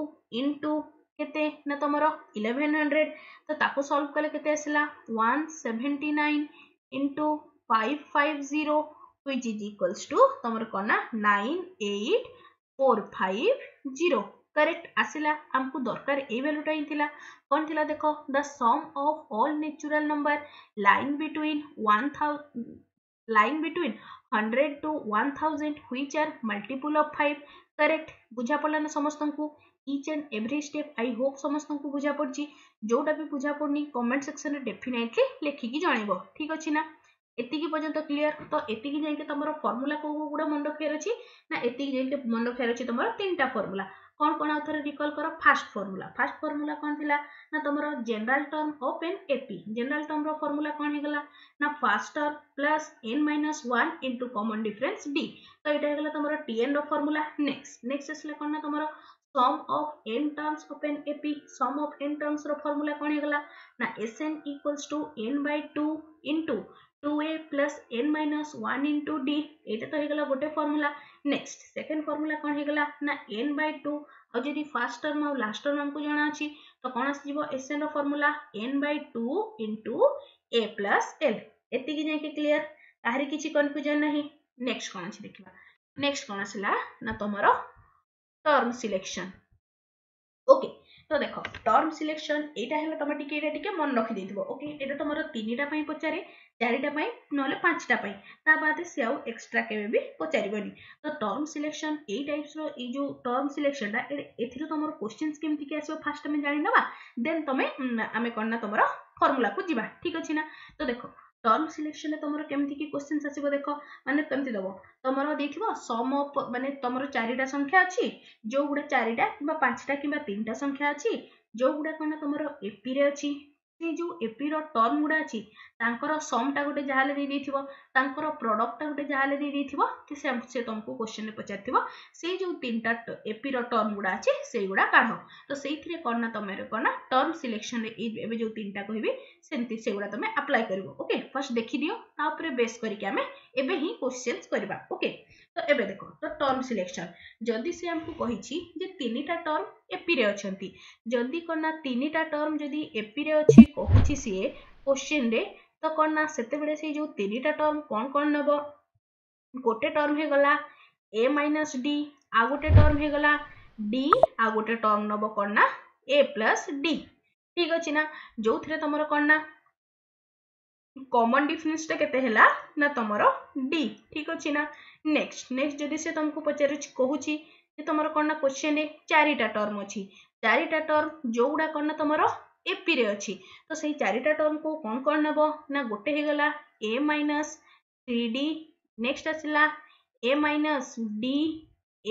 [SPEAKER 1] into କେତେ ନା ତମର ଇଲେଭେନ୍ ହଣ୍ଡ୍ରେଡ଼ ତ ତାକୁ ସଲ୍ଭ କଲେ କେତେ ଆସିଲା one seventy nine into five five zero which is equals to ତମର କ'ଣ ନା nine eight four five zero correct ଆସିଲା ଆମକୁ ଦରକାର ଏଇ ଭ୍ୟାଲୁଟା ହିଁ ଥିଲା କ'ଣ ଥିଲା ଦେଖ the sum of all natural number line between one line between hundred to one thousand which are multiple of five correct ବୁଝା ପଡ଼ିଲା ନା ସମସ୍ତଙ୍କୁ each and every step i hope ସମସ୍ତଙ୍କୁ ବୁଝା ପଡୁଛି ଯୋଉଟା ବି ବୁଝା ପଡୁନି କମେଣ୍ଟ ସେକ୍ସନରେ ଡେଫିନେଟଲି ଲେଖିକି ଜଣେଇବ ଠିକ ଅଛି ନା ଏତିକି ପର୍ଯ୍ୟନ୍ତ କ୍ଲିୟର ତ ଏତିକି ଯାଇକି ତମର ଫର୍ମୁଲା କୋଉ କୋଉ ଗୁଡା ମନେ ରଖିବାର ଅଛି ନା ଏତିକି ଯାଇକି ମନେ ରଖିବାର ଅଛି ତମର ତିନିଟା ଫର୍ମୁଲା କ'ଣ କ'ଣ ଆଉ ଥରେ ରିକଲ୍ କର ଫାଷ୍ଟ ଫର୍ମୁଲା ଫାଷ୍ଟ ଫର୍ମୁଲା କ'ଣ ଥିଲା ନା ତମର general term of n AP general ଟର୍ମର ଫର୍ମୁଲା କ'ଣ ହେଇଗଲା ନା first term plus N minus one into common difference d ତ ଏଇଟା ହେଇଗଲା ତମର ଟିଏନ୍ର ଫର୍ମୁଲା ନେକ୍ସଟ ନେକ୍ସଟ ଆସିଲା କ'ଣ ନା ତମର sum of n terms of n AP sum of n ଟର୍ମସ୍ର ଫର୍ମୁଲା କ'ଣ ହେଇଗଲା ନା s n equals to n by two into two a plus N minus one into d ଏଇଟା ତ ହେଇଗଲା ଗୋଟେ ଫର୍ମୁଲା ନେକ୍ସଟ ସେକେଣ୍ଡ ଫର୍ମୁଲା କ'ଣ ହେଇଗଲା ନା ଏନ୍ ବାଇ ଟୁ ଆଉ ଯଦି ଫାର୍ଷ୍ଟ ଟର୍ମ ଆଉ ଲାଷ୍ଟ ଟର୍ମ ଆମକୁ ଜଣାଅଛି ତ କ'ଣ ଆସିଯିବ ଏସ୍ ଏନ୍ର formula n by two into a plus l ଏତିକି ଯାଇକି କ୍ଲିଅର କାହାରି କିଛି କନଫ୍ୟୁଜନ୍ ନାହିଁ ନେକ୍ସଟ କ'ଣ ଅଛି ଦେଖିବା ନେକ୍ସଟ କ'ଣ ଆସିଲା ନା ତମର ଟର୍ମ ସିଲେକ୍ସନ ଓକେ ତ ଦେଖ ଟର୍ମ ସିଲେକ୍ସନ ଏଇଟା ହେଲା ତମେ ଟିକେ ଏଇଟା ଟିକେ ମନେ ରଖିଦେଇଥିବ ଓକେ ଏଇଟା ତମର ତିନିଟା ପାଇଁ ପଚାରେ ଚାରିଟା ପାଇଁ ନହେଲେ ପାଞ୍ଚଟା ପାଇଁ ତା ବାଦେ ସେ ଆଉ ଏକ୍ସଟ୍ରା କେବେ ବି ପଚାରିବନି ତ ଟର୍ମ ସିଲେକ୍ସନ ଏଇ ଟାଇପ୍ସର ଏଇ ଯେଉଁ ଟର୍ମ ସିଲେକ୍ସନଟା ଏଥିରୁ ତମର କୋଶ୍ଚିନ୍ସ କେମିତିକି ଆସିବ ଫାର୍ଷ୍ଟ ଆମେ ଜାଣିନେବା ଦେନ୍ ତମେ ଆମେ କ'ଣ ନା ତମର ଫର୍ମୁଲାକୁ ଯିବା ଠିକ୍ ଅଛି ନା ତ ଦେଖ ଟର୍ମ ସିଲେକ୍ସନରେ ତମର କେମିତି କି କ୍ୱେଶ୍ଚିନ୍ସ ଆସିବ ଦେଖ ମାନେ କେମିତି ଦେବ ତମର ଦେଇଥିବ ସମ ମାନେ ତମର ଚାରିଟା ସଂଖ୍ୟା ଅଛି ଯେଉଁଗୁଡ଼ା ଚାରିଟା କିମ୍ବା ପାଞ୍ଚଟା କିମ୍ବା ତିନିଟା ସଂଖ୍ୟା ଅଛି ଯେଉଁଗୁଡ଼ା କ'ଣ ତମର ଏପିରେ ଅଛି ସେ ଯେଉଁ ଏପିର ଟର୍ମ ଗୁଡ଼ା ଅଛି ତାଙ୍କର ସମଟା ଗୋଟେ ଯାହାହେଲେ ଦେଇଦେଇଥିବ ତାଙ୍କର ପ୍ରଡକ୍ଟଟା ଗୋଟେ ଯାହା ହେଲେ ଦେଇଦେଇଥିବ ସେ ତୁମକୁ କୋଶ୍ଚିନ୍ରେ ପଚାରିଥିବ ସେଇ ଯେଉଁ ତିନିଟା ଏପିର ଟର୍ମ ଗୁଡ଼ା ଅଛି ସେଇଗୁଡ଼ା କାଢ଼ ତ ସେଇଥିରେ କ'ଣ ନା ତମର କ'ଣ ନା ଟର୍ମ ସିଲେକ୍ସନ୍ରେ ଏଇ ଏବେ ଯେଉଁ ତିନିଟା କହିବି ସେମିତି ସେଗୁଡ଼ା ତୁମେ ଆପ୍ଲାଏ କରିବ ଓକେ ଫାର୍ଷ୍ଟ ଦେଖିଦିଅ ତା ଉପରେ ବେସ୍ କରିକି ଆମେ ଏବେ ହିଁ କୋଶ୍ଚିନ୍ସ କରିବା ଓକେ ତ ଏବେ ଦେଖ ତ ଟର୍ମ ସିଲେକ୍ସନ୍ ଯଦି ସେ ଆମକୁ କହିଛି ଯେ ତିନିଟା ଟର୍ମ ଏପିରେ ଅଛନ୍ତି ଯଦି କ'ଣ ନା ତିନିଟା ଟର୍ମ ଯଦି ଏପିରେ ଅଛି କହୁଛି ସିଏ କୋଶ୍ଚିନ୍ରେ ତ କ'ଣ ନା ସେତେବେଳେ ସେଇ ଯେଉଁ ତିନିଟା ଟର୍ମ କ'ଣ କ'ଣ ନେବ ଗୋଟେ ଟର୍ମ ହେଇଗଲା ଏ ମାଇନସ୍ ଡି ଆଉ ଗୋଟେ ଟର୍ମ ହେଇଗଲା ଡି ଆଉ ଗୋଟେ ଟର୍ମ ନେବ କ'ଣ ନା ଏ ପ୍ଲସ୍ ଡି ଠିକ୍ ଅଛି ନା ଯେଉଁଥିରେ ତମର କ'ଣ ନା କମନ୍ ଡିଫରେନ୍ସଟା କେତେ ହେଲା ନା ତମର ଡି ଠିକ୍ ଅଛି ନା ନେକ୍ସଟ ନେକ୍ସଟ ଯଦି ସେ ତମକୁ ପଚାରୁଛି କହୁଛି ଯେ ତମର କ'ଣ ନା କୋଶ୍ଚିନ୍ ଚାରିଟା ଟର୍ମ ଅଛି ଚାରିଟା ଟର୍ମ ଯେଉଁଗୁଡ଼ା କ'ଣ ନା ତମର ଏପିରେ ଅଛି ତ ସେଇ ଚାରିଟା ଟର୍ମକୁ କ'ଣ କ'ଣ ନେବ ନା ଗୋଟେ ହେଇଗଲା a minus three d next ଆସିଲା a minus d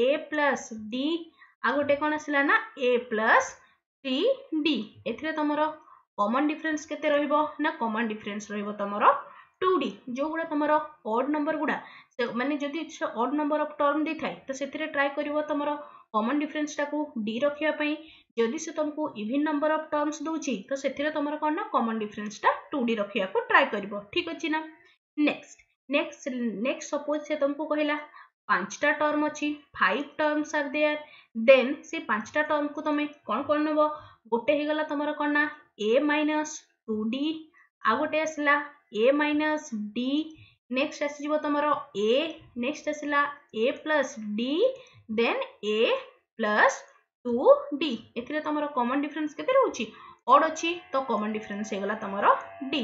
[SPEAKER 1] a plus d ଆଉ ଗୋଟେ କ'ଣ ଆସିଲା ନା ଏ ପ୍ଲସ୍ ଥ୍ରୀ ଡି ଏଥିରେ ତମର କମନ୍ ଡିଫରେନ୍ସ କେତେ ରହିବ ନା କମନ୍ ଡିଫରେନ୍ସ ରହିବ ତମର ଟୁ ଡି ଯେଉଁଗୁଡ଼ା ତମର ଅଡ୍ ନମ୍ବର ଗୁଡ଼ା ସେ ମାନେ ଯଦି ସେ ଅଡ୍ ନମ୍ବର ଅଫ୍ ଟର୍ମ ଦେଇଥାଏ ତ ସେଥିରେ ଟ୍ରାଏ କରିବ ତମର କମନ୍ ଡିଫରେନ୍ସଟାକୁ ଡି ରଖିବା ପାଇଁ ଯଦି ସେ ତୁମକୁ ଇଭିନ୍ ନମ୍ବର ଅଫ୍ ଟର୍ମସ୍ ଦେଉଛି ତ ସେଥିରେ ତୁମର କ'ଣ ନା କମନ୍ ଡିଫରେନ୍ସଟା ଟୁ ଡି ରଖିବାକୁ ଟ୍ରାଏ କରିବ ଠିକ୍ ଅଛି ନା ନେକ୍ସଟ ନେକ୍ସଟ ନେକ୍ସଟ ସପୋଜ୍ ସେ ତୁମକୁ କହିଲା ପାଞ୍ଚଟା ଟର୍ମ ଅଛି five terms are there then ସେ ପାଞ୍ଚଟା ଟର୍ମକୁ ତୁମେ କ'ଣ କ'ଣ ନେବ ଗୋଟେ ହେଇଗଲା ତୁମର କ'ଣ ନା ଏ ମାଇନସ୍ ଟୁ ଡି ଆଉ ଗୋଟେ ଆସିଲା ଏ ମାଇନସ୍ ଡି ନେକ୍ସଟ ଆସିଯିବ ତୁମର ଏ ନେକ୍ସଟ ଆସିଲା a plus d then a plus two d এতে তোমার কমন ডিফরেন্স কেতে রয়েছে অড অছি তো কমন ডিফরেন্স হয়ে গলা তোমার ডি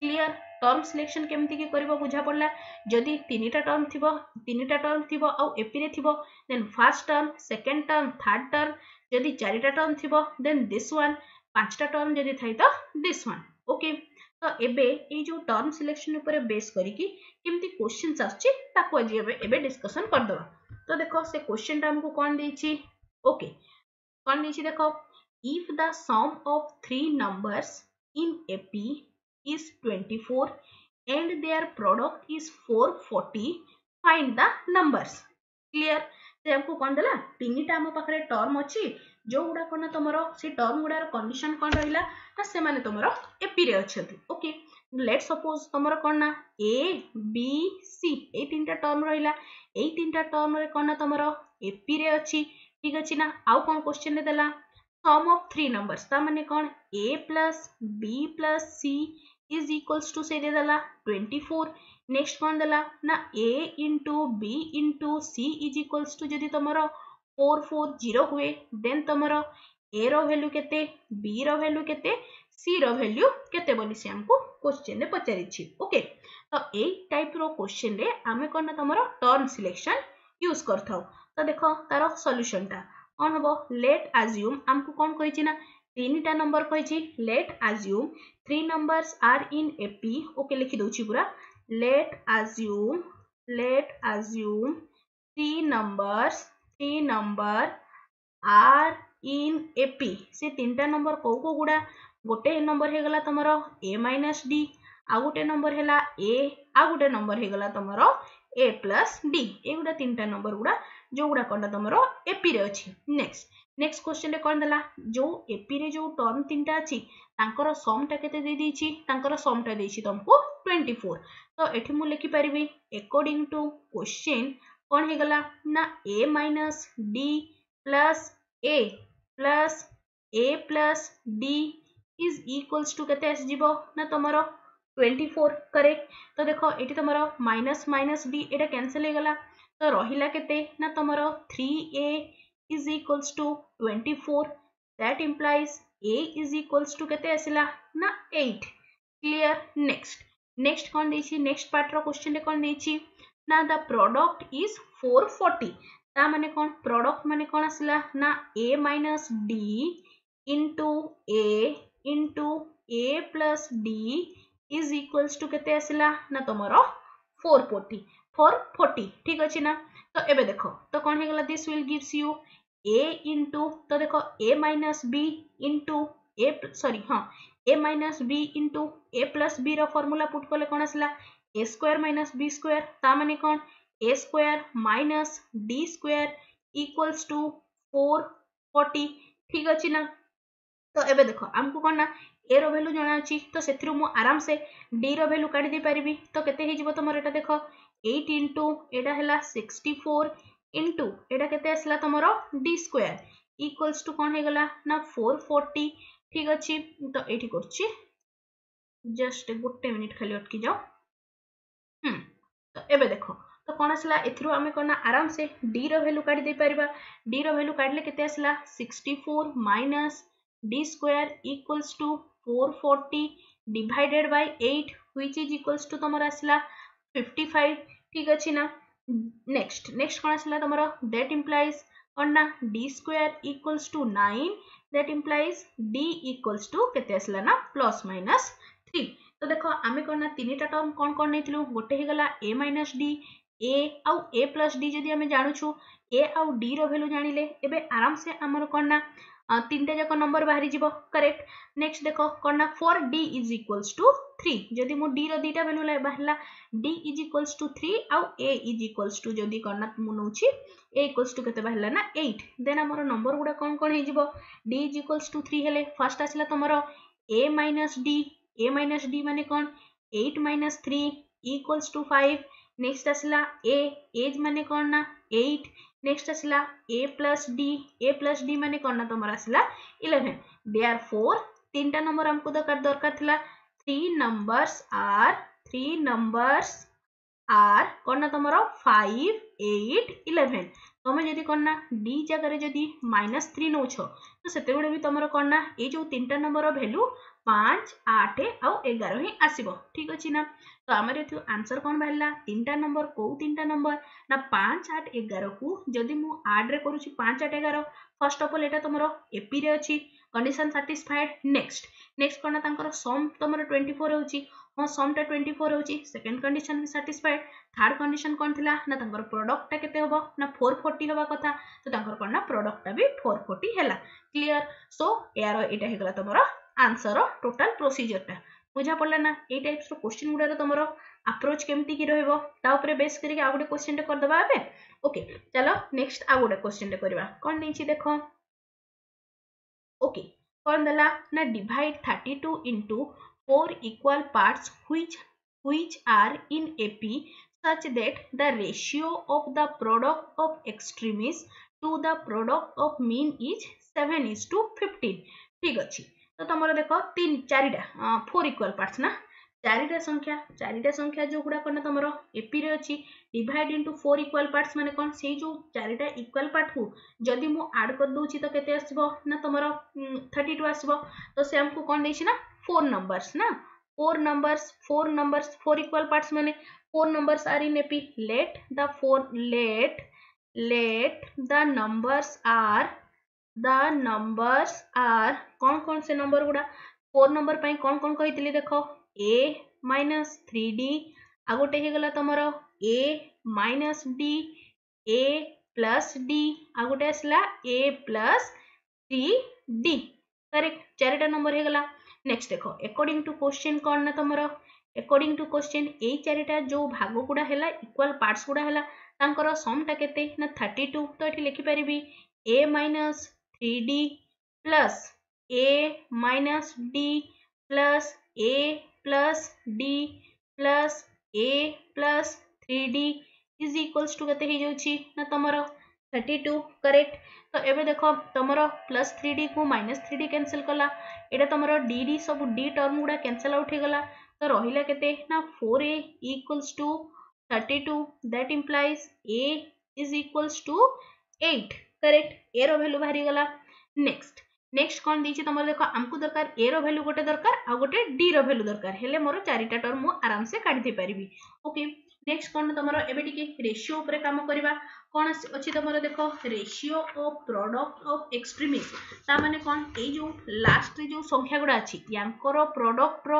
[SPEAKER 1] ক্লিয়ার ଟର୍ମ ସିଲେକ୍ସନ୍ କେମିତି କି କରିବ ବୁଝା ପଡ଼ିଲା ଯଦି ତିନିଟା ଟର୍ମ ଥିବ ତିନିଟା ଟର୍ମ ଥିବ ଆଉ ଏପିରେ ଥିବ then first term second term third term ଯଦି ଚାରିଟା ଟର୍ମ ଥିବ ଦେନ୍ ଦିସ୍ ୱାନ୍ ପାଞ୍ଚଟା ଟର୍ମ ଯଦି ଥାଏ ତ ଦିସ୍ ୱାନ୍ ଓକେ ତ ଏବେ ଏଇ ଯେଉଁ ଟର୍ମ ସିଲେକ୍ସନ୍ ଉପରେ ବେସ୍ କରିକି କେମିତି କୋଶ୍ଚିନ୍ସ ଆସୁଛି ତାକୁ ଆଜି ଏବେ ଏବେ ଡିସ୍କସନ୍ କରିଦେବା ତ ଦେଖ ସେ କୋଶ୍ଚିନ୍ଟା ଆମକୁ କ'ଣ ଦେଇଛି ଓକେ और नीचे देखो if the sum of three numbers in a p is 24 and their product is 440 find the numbers clear ସେ ଆମକୁ କ'ଣ ଦେଲା ତିନିଟା ଆମ ପାଖରେ ଟର୍ମ ଅଛି ଯେଉଁ ଗୁଡ଼ା କ'ଣ ତମର ସେ ଟର୍ମ ଗୁଡ଼ାର କଣ୍ଡିସନ କ'ଣ ରହିଲା ନା ସେମାନେ ତମର ଏପିରେ ଅଛନ୍ତି ଓକେ ଲେଟ୍ ସପୋଜ ତମର କ'ଣ ନା ଏ ବି ସି ଏଇ ତିନିଟା ଟର୍ମ ରହିଲା ଏଇ ତିନିଟା ଟର୍ମରେ କ'ଣ ନା ତମର ଏପିରେ ଅଛି ଠିକ୍ ଅଛି ନା ଆଉ କ'ଣ କ୍ୱେଶ୍ଚିନ୍ରେ ଦେଲା ସମ୍ ଅଫ୍ ଥ୍ରୀ ନମ୍ବର୍ସ ତା ମାନେ କ'ଣ a plus b plus c is equals to ସେ ଦେଇଦେଲା ଟ୍ୱେଣ୍ଟି ଫୋର୍ ନେକ୍ସଟ କ'ଣ ଦେଲା ନା a into b into c is equals to ଯଦି ତୁମର ଫୋର୍ ଫୋର୍ ଜିରୋ ହୁଏ ଦେନ୍ ତୁମର ଏର ଭ୍ୟାଲ୍ୟୁ କେତେ ବିର ଭ୍ୟାଲ୍ୟୁ କେତେ ସିର ଭ୍ୟାଲ୍ୟୁ କେତେ ବୋଲି ସେ ଆମକୁ କୋଶ୍ଚିନ୍ରେ ପଚାରିଛି ଓକେ ତ ଏଇ ଟାଇପ୍ର କୋଶ୍ଚିନ୍ରେ ଆମେ କ'ଣ ନା ତୁମର ଟର୍ମ ସିଲେକ୍ସନ୍ ୟୁଜ୍ କରିଥାଉ ତ ଦେଖ ତାର ସଲ୍ୟୁସନଟା କ'ଣ ହେବ ଲେଟ୍ ଆଜ୍ୟୁମ୍ ଆମକୁ କ'ଣ କହିଛି ନା ତିନିଟା ନମ୍ବର କହିଛି let assume three numbers are in AP okay ଲେଖିଦେଉଛି ପୁରା let assume let assume three numbers three number are in AP ସେ ତିନିଟା ନମ୍ବର କେଉଁ କେଉଁ ଗୁଡ଼ା ଗୋଟେ ନମ୍ବର ହେଇଗଲା ତମର ଏ ମାଇନସ୍ ଡି ଆଉ ଗୋଟେ ନମ୍ବର ହେଲା ଏ ଆଉ ଗୋଟେ ନମ୍ବର ହେଇଗଲା ତମର ଏ ପ୍ଲସ୍ ଡି ଏଗୁଡ଼ା ତିନିଟା ନମ୍ବର ଗୁଡ଼ା ଯେଉଁଗୁଡ଼ା କ'ଣ ତମର ଏପିରେ ଅଛି ନେକ୍ସଟ ନେକ୍ସଟ କ୍ୱେଶ୍ଚନରେ କ'ଣ ଦେଲା ଯେଉଁ ଏପିରେ ଯେଉଁ ଟର୍ମ ତିନିଟା ଅଛି ତାଙ୍କର ସମଟା କେତେ ଦେଇଦେଇଛି ତାଙ୍କର ସମଟା ଦେଇଛି ତମକୁ ଟ୍ୱେଣ୍ଟି ଫୋର୍ ତ ଏଠି ମୁଁ ଲେଖିପାରିବି ଏକର୍ଡିଂ ଟୁ କ୍ୱେଶ୍ଚିନ୍ କ'ଣ ହେଇଗଲା ନା a minus d plus a plus a plus d is equals to କେତେ ଆସିଯିବ ନା ତମର ट्वेंटी फोर करेक्ट तो देख ये तुम माइनस माइनस बी एटा कैनसल होगा तो रहा के ना तुम three a is equals to twenty four that implies a is equals to के आसला ना एट क्लीयर नेक्स्ट नेक्स्ट कौन देखिए नेक्स्ट पार्ट क्वेश्चन कौन दे ना the product is four forty ता मैंने कौन प्रडक्ट मैंने कौन आसला ना a minus d into a into a plus d is equals to केते आसिला ना तमरो 440 440 ठीक अछि ना तो एबे देखो तो कोन हे गेला this will gives you a into तो देखो a minus b into a sorry हां a minus b into a plus b रो पुट करले कोन आसिला a square minus b square ता माने कोन a square minus d square equals to 440 ठीक अछि ना तो एबे देखो हमको कोन ना এর ভ্যালু জনা অছি তো সেথিরু মু আরামসে ডি র ভ্যালু কাটি দেই পারিবি তো কেতে হই যিব তোমার এটা দেখো 8 ইনটু এটা হেলা 64 ইনটু এটা কেতে আসলা তোমার ডি স্কোয়ার ইকুয়ালস টু কোন হয়ে গলা না 440 ঠিক আছে তো এটি করছি জাস্ট গোটে মিনিট খালি অটকি যাও হুম তো এবে দেখো তো কোণ আসলা এথিরু আমি কোণ না আরামসে ডি র ভ্যালু কাটি দেই পারিবা ডি র ভ্যালু কাটলে কেতে আসলা 64 minus d square equals to 440 divided by 8 which is equals to তোমার আসলা 55 ঠিক আছে না নেক্সট নেক্সট কোন আসলা তোমার দ্যাট ইমপ্লাইজ অর না d square equals to 9 that implies d equals to কেতে আসলা না প্লাস মাইনাস 3 তো দেখো আমি কোন না তিনটা টার্ম কোন কোন নেইতিলু গোটে হেগলা a - d ए आउ ए प्लस डी जदि आम जाणुଛୁ ए आउ डी ର भैल्यू ଜାଣିଲେ ଏବେ ଆରାମସେ ଆମର କ'ଣ ନା তিনটা যাক নম্বর বাহি যাব করেক্ট নেক্সট দেখ কণ না four d is equals to three যদি মু ডি রিটা ভ্যালু বাহারা d is equals to three আউ এ ইজ ইকুয়ালস টু যদি কণ না মু নৌছি এ ইকুয়ালস টু কেতে বাহারা না এইট দেন আমার নম্বর গুড়া কম কম হয়ে যাব d is equals to three হলে ফার্স্ট আসলা তোমার a minus d a minus d মানে কণ eight minus three equals to five next আসলা এ এজ মানে କ'ଣ ନା ଏଇଟ୍ ନେକ୍ସଟ ଆସିଲା a plus d a plus d ମାନେ କ'ଣ ନା ତୁମର ଆସିଲା ଇଲେଭେନ୍ ଦେ ଆର୍ ଫୋର୍ ତିନିଟା ନମ୍ବର ଆମକୁ ଦରକାର ଦରକାର ଥିଲା three numbers are three numbers are କ'ଣ ନା ତୁମର ଫାଇଭ ଏଇଟ୍ ଇଲେଭେନ୍ તમે ଯଦି କ'ଣ ନା ଡି ଜାଗାରେ ଯଦି ମାଇନସ୍ ଥ୍ରୀ ନେଉଛ ତ ସେତେବେଳେ ବି ତମର କ'ଣ ନା ଏଇ ଯେଉଁ ତିନିଟା ନମ୍ବରର ଭ୍ୟାଲୁ ପାଞ୍ଚ ଆଠ ଆଉ ଏଗାର ହିଁ ଆସିବ ଠିକ୍ ଅଛି ନା ତ ଆମର ଏଥିରୁ ଆନ୍ସର କ'ଣ ବାହାରିଲା ତିନିଟା ନମ୍ବର କେଉଁ ତିନିଟା ନମ୍ବର ନା ପାଞ୍ଚ ଆଠ ଏଗାରକୁ ଯଦି ମୁଁ ଆଡ଼ରେ କରୁଛି ପାଞ୍ଚ ଆଠ ଏଗାର ଫାର୍ଷ୍ଟ ଅଫ୍ ଅଲ୍ ଏଇଟା ତମର ଏପିରେ ଅଛି କଣ୍ଡିସନ୍ ସାଟିସ୍ଫାଏଡ୍ ନେକ୍ସଟ ନେକ୍ସଟ କ'ଣ ତାଙ୍କର ସମ୍ ତମର ଟ୍ୱେଣ୍ଟି ଫୋର୍ ହେଉଛି ହଁ ସମଟା ଟ୍ୱେଣ୍ଟି ଫୋର୍ ହେଉଛି ସେକେଣ୍ଡ କଣ୍ଡିସନ୍ ବି ସାଟିସ୍ଫାଏଡ୍ থার্ড କଣ୍ଡିସନ୍ କ'ଣ ଥିଲା ନା ତାଙ୍କର ପ୍ରଡ଼କ୍ଟଟା କେତେ ହେବ ନା ଫୋର୍ ଫୋର୍ଟି ହେବା କଥା ତ ତାଙ୍କର କ'ଣ ନା ପ୍ରଡ଼କ୍ଟଟା ବି ଫୋର୍ ଫୋର୍ଟି ହେଲା କ୍ଲିଅର ସୋ ଏହାର ଏଇଟା ହେଇଗଲା ତମର ଆନ୍ସର ଟୋଟାଲ ପ୍ରୋସିଜରଟା ବୁଝା ପଡ଼ିଲା ନା ଏଇ ଟାଇପ୍ସର କୋଶ୍ଚିନ୍ ଗୁଡ଼ାର ତମର ଆପ୍ରୋଚ୍ କେମିତି କି ରହିବ ତା ଉପରେ ବେସ୍ କରିକି ଆଉ ଗୋଟେ କୋଶ୍ଚିନ୍ଟେ କରିଦେବା ଏବେ ଓକେ ଚାଲ ନେକ୍ସଟ ଆଉ ଗୋଟେ କୋଶ୍ଚିନ୍ଟେ କରିବା କ'ଣ ନେଇଛି ଦେଖ ଓକେ କ'ଣ ଦେଲା ନା divide thirty two into four equal parts which which are in AP such that the ratio of the product of extremis to the product of mean is 7 is to 15 ठीक अछि तो तमरो देखो 3 4टा 4 इक्वल पार्ट्स ना 4टा संख्या 4टा संख्या जो गुडा करना तमरो AP रे अछि डिवाइड इनटू 4 इक्वल पार्ट्स माने कोन सेही जो 4टा इक्वल पार्ट हो जदी मु ऐड कर दउ छी त तो केते आसीबो ना तमरो 32 तो से हमकु कोन दै छी नंबर्स ना 4 नंबर्स 4 नंबर्स 4 इक्वल पार्ट्स माने four numbers are in AP. Let the four let let the numbers are the numbers are कौन कौन से नंबर गुड़ा फोर नंबर पाई कौन कौन कही देख ए माइनस थ्री डी आ गोटे होगा तुम a minus d a plus d आ गोटे आसला a plus three d correct चारिटा नंबर होगा नेक्स्ट देख एकॉर्डिंग टू क्वेश्चन कौन ना तुम ଏକର୍ଡିଂ टू क्वेश्चन ये चारिटा जो भाग गुड़ा है इक्वाल पार्टस गुड़ा है समटा के କେତେ ନା ଥାର୍ଟି ଟୁ ତ ଏଠି ଲେଖିପାରିବି three d plus a minus d plus a plus d plus a plus three d is equals to के हो तुम थर्टी टू करेक्ट तो एवं देख तुम प्लस थ्री डी को माइनस थ्री डी कैनसल कला यहाँ तुम डी डी सब डी टर्म गुड़ा कैनसल आउट हो गला तो Rohila कहते हैं ना 4a equals to 32 that implies a is equals to 8 correct a रो value बाहरी गला नेक्स्ट नेक्स्ट कौन दीचे तुम देख आमको दरकार ए रैल्यू गोटे दरकार आ गोटे डी रैल्यू दरकार हेले मोर चारिटा टर्म मु आराम से काढ़ी पारि ओके नेक्स्ट कौन तुम एवं टी रेसीो उपर कम करवा କ'ଣ ଅଛି ତମର ଦେଖ ratio of product of extremes ତା ମାନେ କ'ଣ ଏଇ ଯେଉଁ ଲାଷ୍ଟରେ ଯେଉଁ ସଂଖ୍ୟା ଗୁଡ଼ା ଅଛି ୟାଙ୍କର ପ୍ରଡକ୍ଟର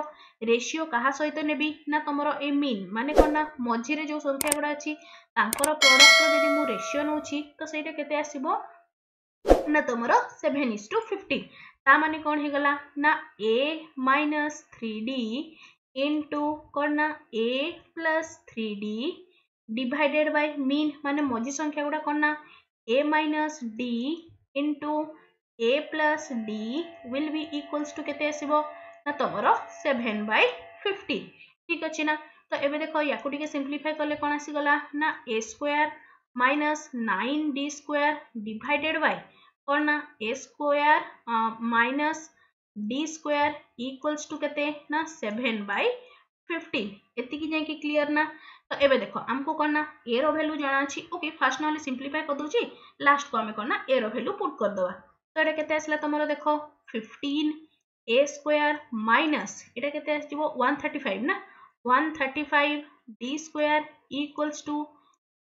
[SPEAKER 1] ରେସିଓ କାହା ସହିତ ନେବି ନା ତମର ଏ ମିନ୍ ମାନେ କ'ଣ ନା ମଝିରେ ଯେଉଁ ସଂଖ୍ୟା ଗୁଡ଼ା ଅଛି ତାଙ୍କର ପ୍ରଡକ୍ଟର ଯଦି ମୁଁ ରେସିଓ ନେଉଛି ତ ସେଇଟା କେତେ ଆସିବ ନା ତମର ସେଭେନ୍ ଇଜ୍ ଟୁ ଫିଫ୍ଟିନ୍ ତା ମାନେ କ'ଣ ହେଇଗଲା ନା a minus three d into କ'ଣ ନା ଏ plus three d divided by mean माने मझी संख्या गुड़ा कौन ना a minus d into a plus d will be equals to के ना तुमर सेभेन बै फिफ्टी ठीक अच्छे ना तो ये देख या सीम्प्लीफाए कले कौन आसीगला ना a square minus nine d square divided by कौन ना a square minus d square equals to के सेभेन बै फिफ्टीन एति क्लीयर ना ତ ଏବେ ଦେଖ ଆମକୁ କ'ଣ ନା ଏ ର ଭ୍ୟାଲୁ ଜଣାଅଛି ଓକେ ଫାର୍ଷ୍ଟ ନହେଲେ ସିମ୍ପ୍ଲିଫାଏ କରିଦେଉଛି ଲାଷ୍ଟ କୁ ଆମେ କ'ଣ ନା ଏ ର ଭ୍ୟାଲୁ ପୁଟ୍ କରିଦେବା ତ ଏଇଟା କେତେ ଆସିଲା ତମର ଦେଖ ଫିଫ୍ଟିନ୍ ଏ ସ୍କୋୟାର ମାଇନସ୍ ଏଇଟା କେତେ ଆସିଯିବ ୱାନ୍ ଥାର୍ଟି ଫାଇଭ୍ ନା one thirty five d square equals to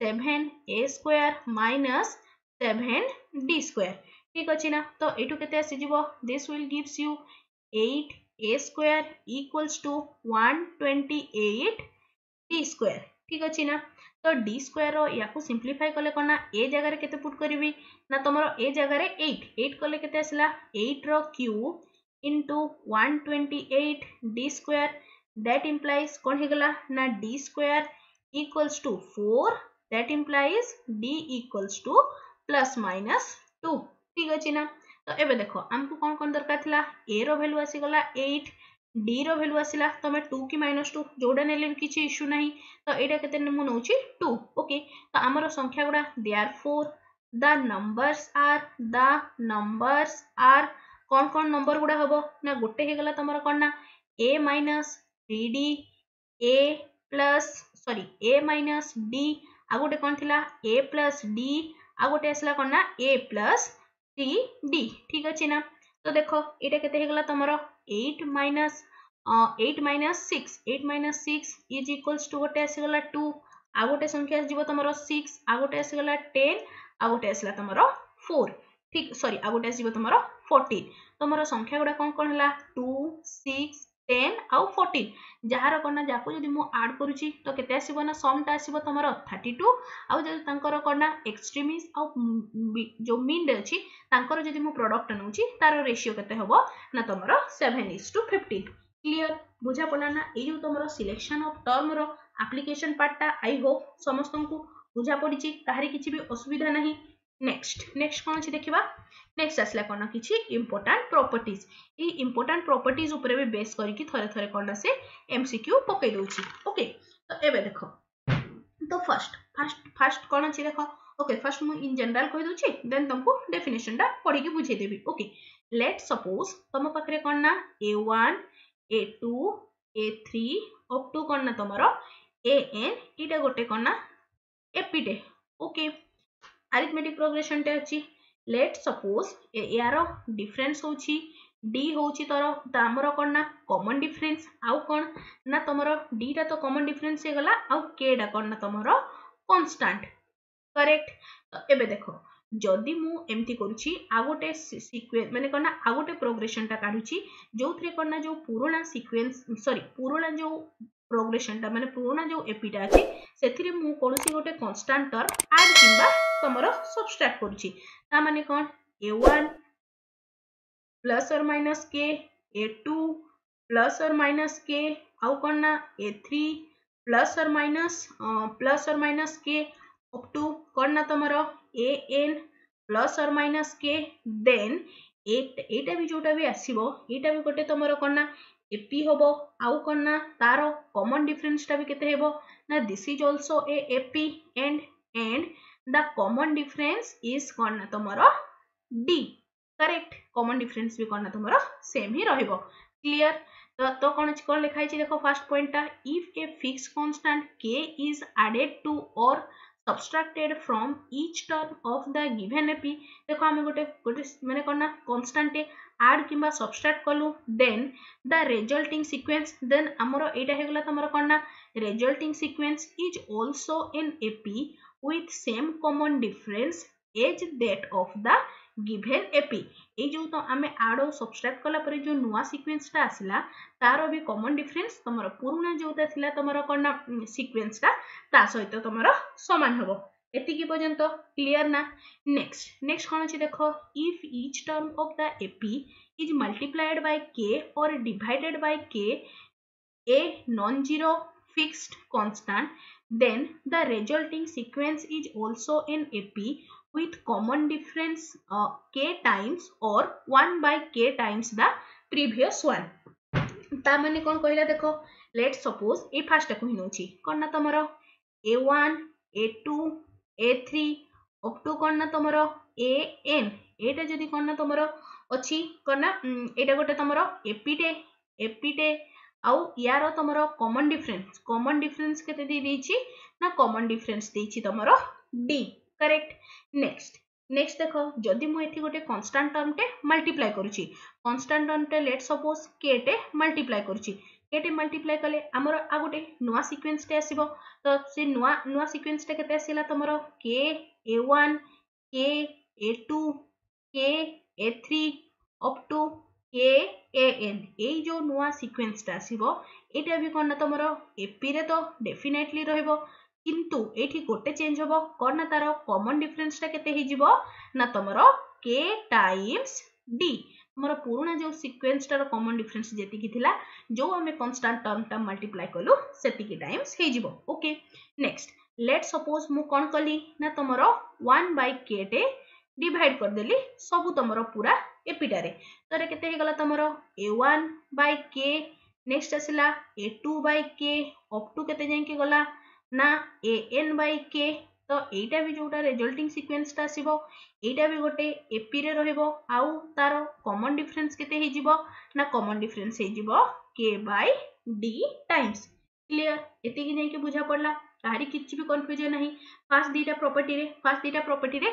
[SPEAKER 1] seven a square minus seven d square ଠିକ୍ ଅଛି ନା ତ ଏଇଠୁ କେତେ ଆସିଯିବ this will gives you eight a square equals to one twenty eight d square ठीक अच्छे ना तो डी स्क्वयर या सीम्प्लीफाए कले कौन ना ए जगार केट करी ना तुम ए जगार एट एट कले के आसला एट्र क्यू into one twenty eight d square that implies कौन हो गला ना d square equals to four that implies d equals to plus minus two ठीक अच्छे ना तो ये देख आमको कौन कौन दरकार ए रैल्यू आसगला एट ଡି ର ଭ୍ୟାଲୁ ଆସିଲା ତମେ ଟୁ କି ମାଇନସ୍ ଟୁ ଯେଉଁଟା ନେଲେ ବି କିଛି ଇସ୍ୟୁ ନାହିଁ ତ ଏଇଟା କେତେ ମୁଁ ନେଉଛି ଟୁ ଓକେ ତ ଆମର ସଂଖ୍ୟା ଗୁଡ଼ା they are four the numbers are the numbers are କ'ଣ କ'ଣ ନମ୍ବର ଗୁଡ଼ା ହବ ନା ଗୋଟେ ହେଇଗଲା ତମର କ'ଣ ନା a minus three d a plus sorry a minus d ଆଉ ଗୋଟେ କ'ଣ ଥିଲା ଏ ପ୍ଲସ୍ ଡି ଆଉ ଗୋଟେ ଆସିଲା କ'ଣ ନା ଏ ପ୍ଲସ୍ ଥ୍ରୀ ଡି ଠିକ୍ ଅଛି ନା তো দেখো এটা কেতে হয়ে তোমার eight minus eight minus six eight minus six is equals to গোটে আসিগলা টু আউ গোটে সংখ্যা আসব তোমার সিক্স আউ গোটে আসিগলা টেন আউ গোটে আসলা তোমার ফোর ঠিক সরি আউ গোটে আসব তোমার ফোর্টিন তোমার সংখ্যা গুড়া কম কম হল টু সিক্স টেন আউ ফোর্টিন ଯାହାର କ'ଣ ଯାହାକୁ ଯଦି ମୁଁ ଆଡ଼୍ କରୁଛି ତ କେତେ ଆସିବ ନା ସମଟା ଆସିବ ତୁମର ଥାର୍ଟି ଟୁ ଆଉ ଯଦି ତାଙ୍କର କ'ଣ ନା ଏକ୍ସଟ୍ରିମିସ୍ ଆଉ ଯେଉଁ ମିଣ୍ଡ ଅଛି ତାଙ୍କର ଯଦି ମୁଁ ପ୍ରଡ଼କ୍ଟ ନେଉଛି ତାର ରେସିଓ କେତେ ହେବ ନା ତୁମର seven is two fifty clear ବୁଝା ପଡ଼ିଲା ନା ଏଇ ଯେଉଁ ତୁମର ସିଲେକ୍ସନ୍ ଅଫ୍ ଟର୍ମର ଆପ୍ଲିକେସନ୍ ପାର୍ଟଟା ଆଇ ହୋପ୍ ସମସ୍ତଙ୍କୁ ବୁଝା ପଡ଼ିଛି କାହାରି କିଛି ବି ଅସୁବିଧା ନାହିଁ ନେକ୍ସଟ ନେକ୍ସଟ କ'ଣ ଅଛି ଦେଖିବା ନେକ୍ସଟ ଆସିଲା କ'ଣ କିଛି ଇମ୍ପୋର୍ଟାଣ୍ଟ ପ୍ରପର୍ଟିଜ୍ ଏଇ ଇମ୍ପୋର୍ଟାଣ୍ଟ ପ୍ରପର୍ଟିଜ୍ ଉପରେ ବି ବେସ୍ କରିକି ଥରେ ଥରେ କ'ଣ ସେ ଏମ୍ସିକ୍ୟୁ ପକେଇ ଦେଉଛି ଓକେ ତ ଏବେ ଦେଖ ତ ଫାର୍ଷ୍ଟ ଫାର୍ଷ୍ଟ ଫାର୍ଷ୍ଟ କ'ଣ ଅଛି ଦେଖ ओके फर्स्ट मु इन जनरल कहि दोछि देन तुमको डेफिनेशन डा पढि के बुझे देबी ओके लेट सपोज तम पखरे कोन ना a1 a2 a3 up to कोन ना तमरो an एटा गोटे कोन ना एपिटे ओके arithmetic progression टे अच्छी लेट सपोज यार डिफरेन्स हूँ ডি হচ্ছে তোর আমার কোণ না কমন ডিফরেন্স আউ কোণ না তোমার ডিটা তো কমন ডিফরেন্স হয়ে গলা আউ কেটা কোণ না তোমার কনস্টান্ট করেক্ট এবে দেখ যদি মু এমতি করুছি আউ গোটে সিকুয়েন্স মানে কোণ না আউ গোটে প্রোগ্রেশনটা কাঢুছি যোউথিরে কোণ না যোউ পুরোনা সিকুয়েন্স সরি পুরোনা যোউ progression ता माने पुराना जो एपी टा अछि सेथिरे गोटे कांस्टेंट टर्म ऐड किंबा तमरो सबट्रैक्ट करूची ता माने कोन a1 plus or minus k a2 plus or minus k आउ कोन ना a3 plus or minus plus or minus k up to कोन ना तमरो an plus or minus k then एटा भी जोटा भी आसो तुम कौन ना एपी हम आउ कौन तार कमन डिफरेन्सटा भी के this is also a AP and and the common difference is कौन तुम डी करेक्ट कमन डिफरेन्स भी कौन तुम सेम ही क्लियर तो तो कौन अच्छी कौन लिखा है देखो first if a fix constant k is added to or subtracted from each term of the given AP देखो आम गोटे गोटे मानते कौन ना कन्स्टाटे ಆಡ್ ಕಿম্বা ಸಬ್ Tract ಕರು then the resulting sequence then ಅಮರ ಐಟ ಹೆಗಲಾ ತಮರ ಕಣ್ಣಾ resulting sequence is also an AP with same common difference as that of the given AP ಈ ಜೋ ತಾ ಅಮೆ ಆಡ್ ಓ ಸಬ್ Tract ಕಲಾ ಪರಿ ಜೋ ನುವಾ ಸೀಕ್ವೆನ್ಸ್ ತ ಆಸिला ತಾರ ಬಿ ಕಾಮನ್ ಡಿಫರೆನ್ಸ್ ತಮರ ಪೂರ್ಣಾ ಜೋ ತಾ सिला ತಮರ ಕಣ್ಣಾ ಸೀಕ್ವೆನ್ಸ್ ತ ತಾಸ ಹೋಯಿತ ತಮರ ಸಮಾನ ಹಬೋ ଏତିକି ପର୍ଯ୍ୟନ୍ତ କ୍ଲିଅର ନା ନେକ୍ସଟ ନେକ୍ସଟ କ'ଣ ଅଛି ଦେଖ if each term of the AP is multiplied by k or divided by k a non zero fixed constant then the resulting sequence is also an AP with common difference uh, k times or 1 by k times the previous one তা মানে কোন কহিলা দেখো late suppose এই ফার্স্টটাকে হি নউছি কোন না তোমার a1 a2 A three up to କ'ଣ ନା ତୁମର ଏ ଏନ୍ ଏଇଟା ଯଦି କ'ଣ ନା ତୁମର ଅଛି କ'ଣ ନା ଏଇଟା ଗୋଟେ ତୁମର ଏପିଟେ ଏପିଟେ ଆଉ ୟାର ତୁମର କମନ୍ ଡିଫରେନ୍ସ କମନ୍ ଡିଫରେନ୍ସ କେତେ ଦେଇଦେଇଛି ନା କମନ୍ ଡିଫରେନ୍ସ ଦେଇଛି ତୁମର ଡି କରେକ୍ଟ ନେକ୍ସଟ ନେକ୍ସଟ ଦେଖ ଯଦି ମୁଁ ଏଠି ଗୋଟେ କନଷ୍ଟାଣ୍ଟ ଟର୍ମଟେ ମଲ୍ଟିପ୍ଲାଏ କରୁଛି କନଷ୍ଟାଣ୍ଟ ଟର୍ମଟେ ଲେଟ୍ ସପୋଜ କେଟେ ମଲ୍ଟିପ୍ଲାଏ କରୁଛି ଏଠି ମଲ୍ଟିପ୍ଲାଏ କଲେ ଆମର ଆଉ ଗୋଟେ ନୂଆ ସିକ୍ୱେନ୍ସଟେ ଆସିବ ତ ସେ ନୂଆ ନୂଆ ସିକ୍ୱେନ୍ସଟା କେତେ ଆସିଲା ତୁମର k a one k a two k a three up to k a n ଏଇ ଯେଉଁ ନୂଆ ସିକ୍ୱେନ୍ସଟା ଆସିବ ଏଇଟା ବି କ'ଣ ନା ତୁମର ଏପିରେ ତ ଡେଫିନେଟଲି ରହିବ କିନ୍ତୁ ଏଇଠି ଗୋଟେ ଚେଞ୍ଜ ହେବ କ'ଣ ନା ତାର କମନ୍ ଡିଫରେନ୍ସଟା କେତେ ହେଇଯିବ ନା ତୁମର କେ ଟାଇମ୍ସ ଡି तुम पुराणा जो सिक्वेन्सटार कमन डिफरेन्स जीक जो आम कनस्टाट टर्म टाइम मल्टीप्लाय कलु से टाइम्स होके नेक्स्ट लेट सपोज मु कौन कली ना तुम वन बै के टे डिवाइड करदेली सब तुम पूरा एपिटारे तर के तुम ए वन बै के नेक्स्ट आसला ए टू बै के अप टू के गला ना ए एन बै के ତ ଏଇଟା ବି ଯେଉଁଟା ରେଜଲ୍ଟିଂ ସିକ୍ୱେନ୍ସଟା ଆସିବ ଏଇଟା ବି ଗୋଟେ ଏପିରେ ରହିବ ଆଉ ତାର କମନ୍ ଡିଫରେନ୍ସ କେତେ ହେଇଯିବ ନା କମନ୍ ଡିଫରେନ୍ସ ହେଇଯିବ k by d times clear ଏତିକି ଯାଇକି ବୁଝା ପଡ଼ିଲା କାହାରି କିଛି ବି କନଫ୍ୟୁଜନ୍ ନାହିଁ ଫାର୍ଷ୍ଟ ଦୁଇଟା ପ୍ରପର୍ଟିରେ ଫାର୍ଷ୍ଟ ଦୁଇଟା ପ୍ରପର୍ଟିରେ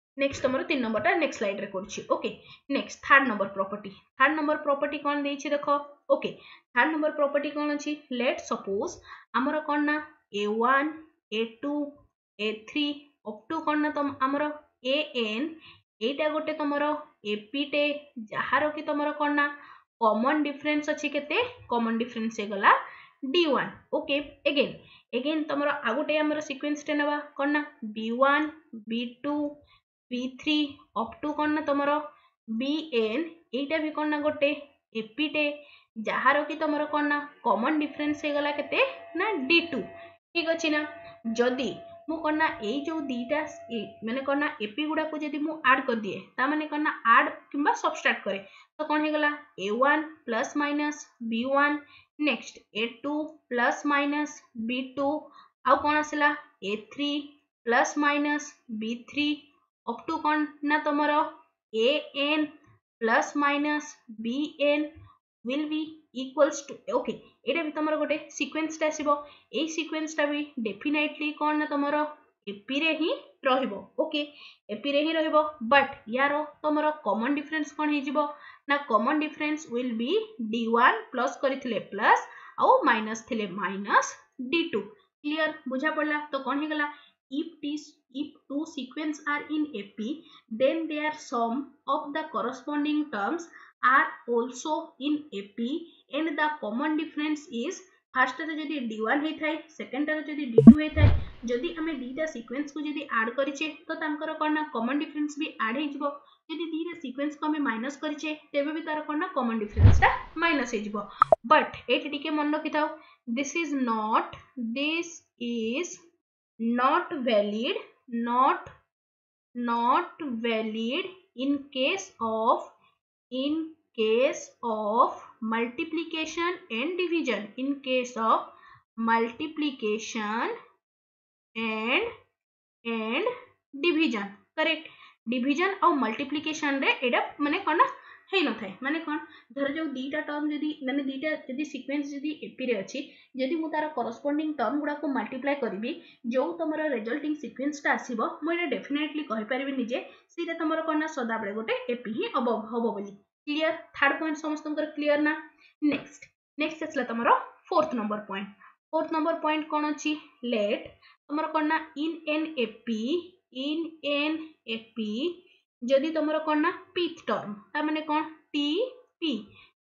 [SPEAKER 1] নেক্সট তোমার তিন নম্বরটা নেক্সট স্লাইড্রে করছি okay next third number property third number property কোণ দিয়েছি দেখ ওকে থার্ড নম্বর প্রপর্টি কোণ অছি লেট সপোজ আমার কোণ না a one a two a three up to কোণ না তোম আমার এ এন এইটা গোটে তোমার এপিটে যাହାର কি তোমার কোণ না কমন ডিফরেন্স অছি কেতে কমন ডিফরেন্স হয়েগলা d one okay again again তোমার আউ গোটে আমার সিকুয়েন্সটে নেবা কোণ না b one b two P3 up to କ'ଣ ନା ତମର BN ଏଇଟା ବି କ'ଣ ନା ଗୋଟେ AP ଟେ ଯାହାର କି ତମର କ'ଣ ନା କମନ୍ ଡିଫରେନ୍ସ ହେଇଗଲା କେତେ ନା D2 ଠିକ ଅଛି ନା ଯଦି ମୁଁ କ'ଣ ନା ଏଇ ଯେଉଁ ଦୁଇଟା ମାନେ କ'ଣ ନା ଏପି ଗୁଡ଼ାକୁ ଯଦି ମୁଁ ଆଡ଼୍ କରିଦିଏ ତା ମାନେ କ'ଣ ନା ଆଡ଼୍ କିମ୍ବା ସବଷ୍ଟ୍ରାକ୍ଟ କରେ ତ କ'ଣ ହେଇଗଲା a one plus minus b one next a two plus minus b two ଆଉ କ'ଣ ଆସିଲା a three plus minus b three ઓક્ટોકોણના તમારો a n plus minus bn will be equals to okay এটা বি তোমার গোটে সিকোয়েন্সটা আসিব এই সিকোয়েন্সটা বি ডেফিনেটলি কোন না তোমার এপি রে হি রহিব ওকে এপি রে হি রহিব বাট ইয়ার তোমার কমন ডিফারেন্স কোন হই যিব না common difference will be d1 plus করিছিলে প্লাস আও মাইনাস থিলে মাইনাস d2 ক্লিয়ার বুঝা পড়লা তো কোন হি গলা if, these, if two sequences are in AP, then their sum of the corresponding terms are also in AP and the common difference is ফার্স্টটারে যদি D one হয়ে সেকেন্ডটারে যদি ডি টু হয়ে যদি আমি দুইটা সিকোয়েন্স কু যদি আড করিছে তো তাঁর কোণ না কমন ডিফরেন্স বি আড হয়ে যাব যদি দুইটা সিকোয়েন্স কু আমি মাইনস করিছে তেবে বি তার কোণ না কমন ডিফরেন্সটা মাইনস হয়ে যাব বট এটি টিকে মনে রখি থাও this is not this is not valid not not valid in case of in case of multiplication and division in case of multiplication and and division correct division और multiplication रे एडा माने कौन হই নথায় মানে কোণ ধর যে দুইটা টর্ম যদি মানে দুইটা যদি সিকোয়েন্স যদি এপিরে অছি যদি মু তার করসপন্ডিং টর্ম গুড়াকু মাল্টিপ্লাই করিবি যৌ তোমার রেজল্টিং সিকোয়েন্সটা আসিব মু এটা ডেফিনেটলি কহিপারিবিনি যে সেটা তোমার কোণ না সদাবেলে গোটে এপি হি হব হব বলি ক্লিয়ার থার্ড পয়েন্ট সমস্তঙ্কর ক্লিয়ার না নেক্সট নেক্সট আসলে তোমার fourth number point fourth number point কোণ অছি লেট তোমার কোণ না in an AP in an AP যদি তোমার কোণ না পিথ টর্ম তার মানে কোণ টি পি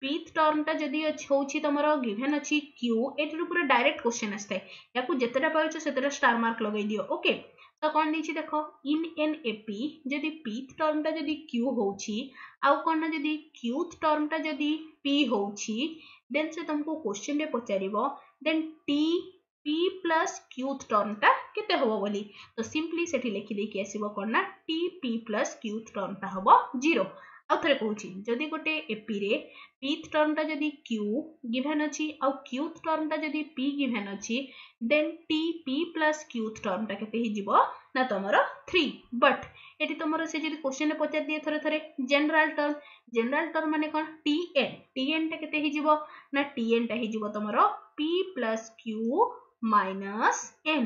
[SPEAKER 1] পিথ টর্মটা যদি হচ্ছে তোমার গিভেন অছি কিউ এটির পুরো ডাইরেক্ট কোশ্চেন আসে ইয়াকু যেতেটা পাইছো সেতেটা স্টার মার্ক লগাই দিও ওকে তো কোন দিছি দেখো ইন এন এপি যদি পিথ টর্মটা যদি কিউ হচ্ছে আউ কোন না যদি কিউথ টর্মটা যদি পি হচ্ছে দেন সে তোমাকে কোশ্চেন রে পচারিব দেন টি p plus q term टा केते होबो बोली तो सिंपली सेठी लिखि दे कि आसीबो कोना tp plus q term टा होबो 0 ଆଉ ଥରେ କହୁଛି ଯଦି ଗୋଟେ ଏପିରେ ପିଥ୍ ଟର୍ମଟା ଯଦି କ୍ୟୁ ଗିଭେନ୍ ଅଛି ଆଉ କ୍ୟୁଥ୍ ଟର୍ମଟା ଯଦି ପି ଗିଭେନ୍ ଅଛି ଦେନ୍ ଟି ପି ପ୍ଲସ୍ କ୍ୟୁଥ୍ ଟର୍ମଟା କେତେ ହେଇଯିବ ନା ତମର ଥ୍ରୀ ବଟ୍ ଏଠି ତମର ସେ ଯଦି କୋଶ୍ଚିନ୍ରେ ପଚାରି ଦିଏ ଥରେ ଥରେ ଜେନେରାଲ୍ ଟର୍ମ ଜେନେରାଲ୍ ଟର୍ମ ମାନେ କ'ଣ ଟି ଏନ୍ ଟି ଏନ୍ଟା କେତେ ହେଇଯିବ ନା ଟି ଏନ୍ଟା ହେଇଯିବ ତମର p plus q minus n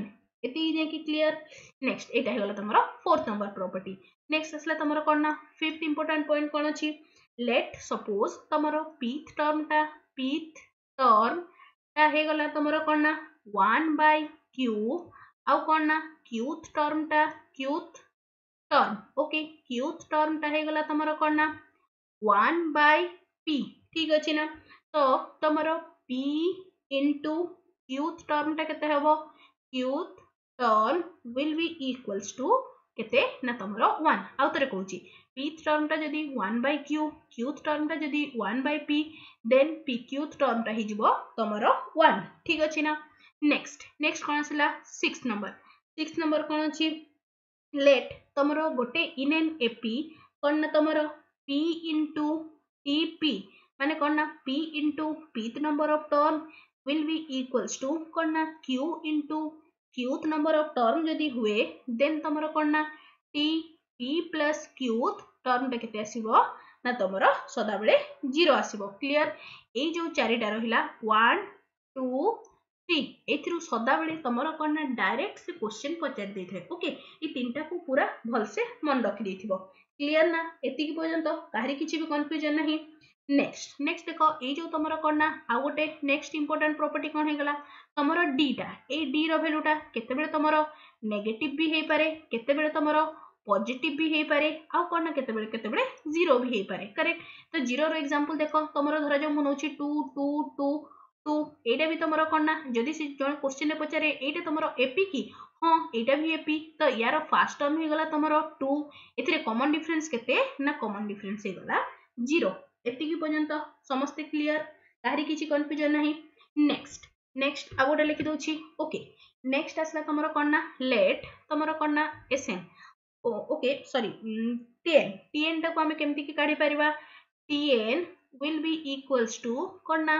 [SPEAKER 1] ଏତିକି ଯାଇକି କ୍ଲିୟର ନେକ୍ସଟ ଏଇଟା ହେଇଗଲା ତମର ଫୋର୍ଥ ନମ୍ବର ପ୍ରପର୍ଟି ନେକ୍ସଟ ଆସିଲା ତମର କ'ଣ ନା ଫିଫ୍ଥ ଇମ୍ପୋର୍ଟାଣ୍ଟ ପଏଣ୍ଟ କ'ଣ ଅଛି ଲେଟ୍ ସପୋଜ ତମର ପିଥ୍ ଟର୍ମଟା ପିଥ୍ ଟର୍ମଟା ହେଇଗଲା ତମର କ'ଣ ନା ୱାନ୍ ବାଇ କ୍ୟୁ ଆଉ କ'ଣ ନା କ୍ୟୁଥ୍ ଟର୍ମଟା କ୍ୟୁଥ୍ ଟର୍ମ ଓକେ କ୍ୟୁଥ୍ ଟର୍ମଟା ହେଇଗଲା ତମର କ'ଣ ନା ୱାନ୍ ବାଇ ପି ଠିକ୍ ଅଛି ନା ତ ତମର ପି ଇଣ୍ଟୁ क्यूथ टर्म टा केते हेबो qth term will be equals to केते ना तमरो 1 आउ तरे कहूची pth टर्म टा जदी 1 by q qth टर्म टा जदी 1 by p then pqth term टा हिजबो तमरो 1 ठीक अछि ना नेक्स्ट नेक्स्ट कोन आसला 6 नंबर 6 नंबर कोन अछि लेट तमरो गोटे इन एन एपी कोन ना तमरो p into tp माने कोन ना p into pth number of term will be equals to कौन q into qth तो number of term जदि हुए then तमरो कौन t p plus qth term टा केते आसीबो ना तमरो सदा zero 0 आसीबो क्लियर ए जो चारिटा रहिला 1 2 थ्री एथरू सदाबले तुम कौन डायरेक्ट से क्वेश्चन पचार दे थे ओके ये तीन टा को पूरा भलसे मन रखि क्लीयर ना एति पर्यटन कहार किसी भी कनफ्यूजन नहीं নেক্সট নেক্সট দেখ এই যে তোমার কণ না আউ গোটে নেক্সট ইম্পর্টাট প্রপর্টি কণ হয়ে গলা তোমার ডিটা এই ডি র্যালুটা কেতবে তোমার নেগেটিভ বি হয়ে পড়ে কেতবে তোমার পজিটিভ বি হয়ে পড়ে আউ কণ না কেতবে কেতবে জিরো বি হয়ে পড়ে কারেক্ট তো জিরোর এক্সাম্পল দেখ তোমার ধরা যাও মু নউছি টু টু টু টু এইটা বি তোমার কণ না যদি সে জন কোশ্চেন পচারে এইটা তোমার এপি কি হ্যাঁ এইটা বি এপি তো ইয়ার ফার্স্ট টর্ম হয়ে গলা তোমার টু এতে কমন ডিফরেন্স কেতে না কমন ডিফরেন্স হয়ে গলা জিরো ଏତିକି ପର୍ଯ୍ୟନ୍ତ ସମସ୍ତେ କ୍ଲିଅର କାହାରି କିଛି କନଫ୍ୟୁଜନ୍ ନାହିଁ ନେକ୍ସଟ ନେକ୍ସଟ ଆଉ ଗୋଟେ ଲେଖିଦେଉଛି ଓକେ ନେକ୍ସଟ ଆସିଲା ତୁମର କ'ଣ ନା ଲେଟ୍ ତୁମର କ'ଣ ନା ଏସ୍ଏନ୍ ଓକେ ସରି ଟିଏନ୍ ଟିଏନ୍ଟାକୁ ଆମେ କେମିତିକି କାଢ଼ିପାରିବା t n will be equals to କ'ଣ ନା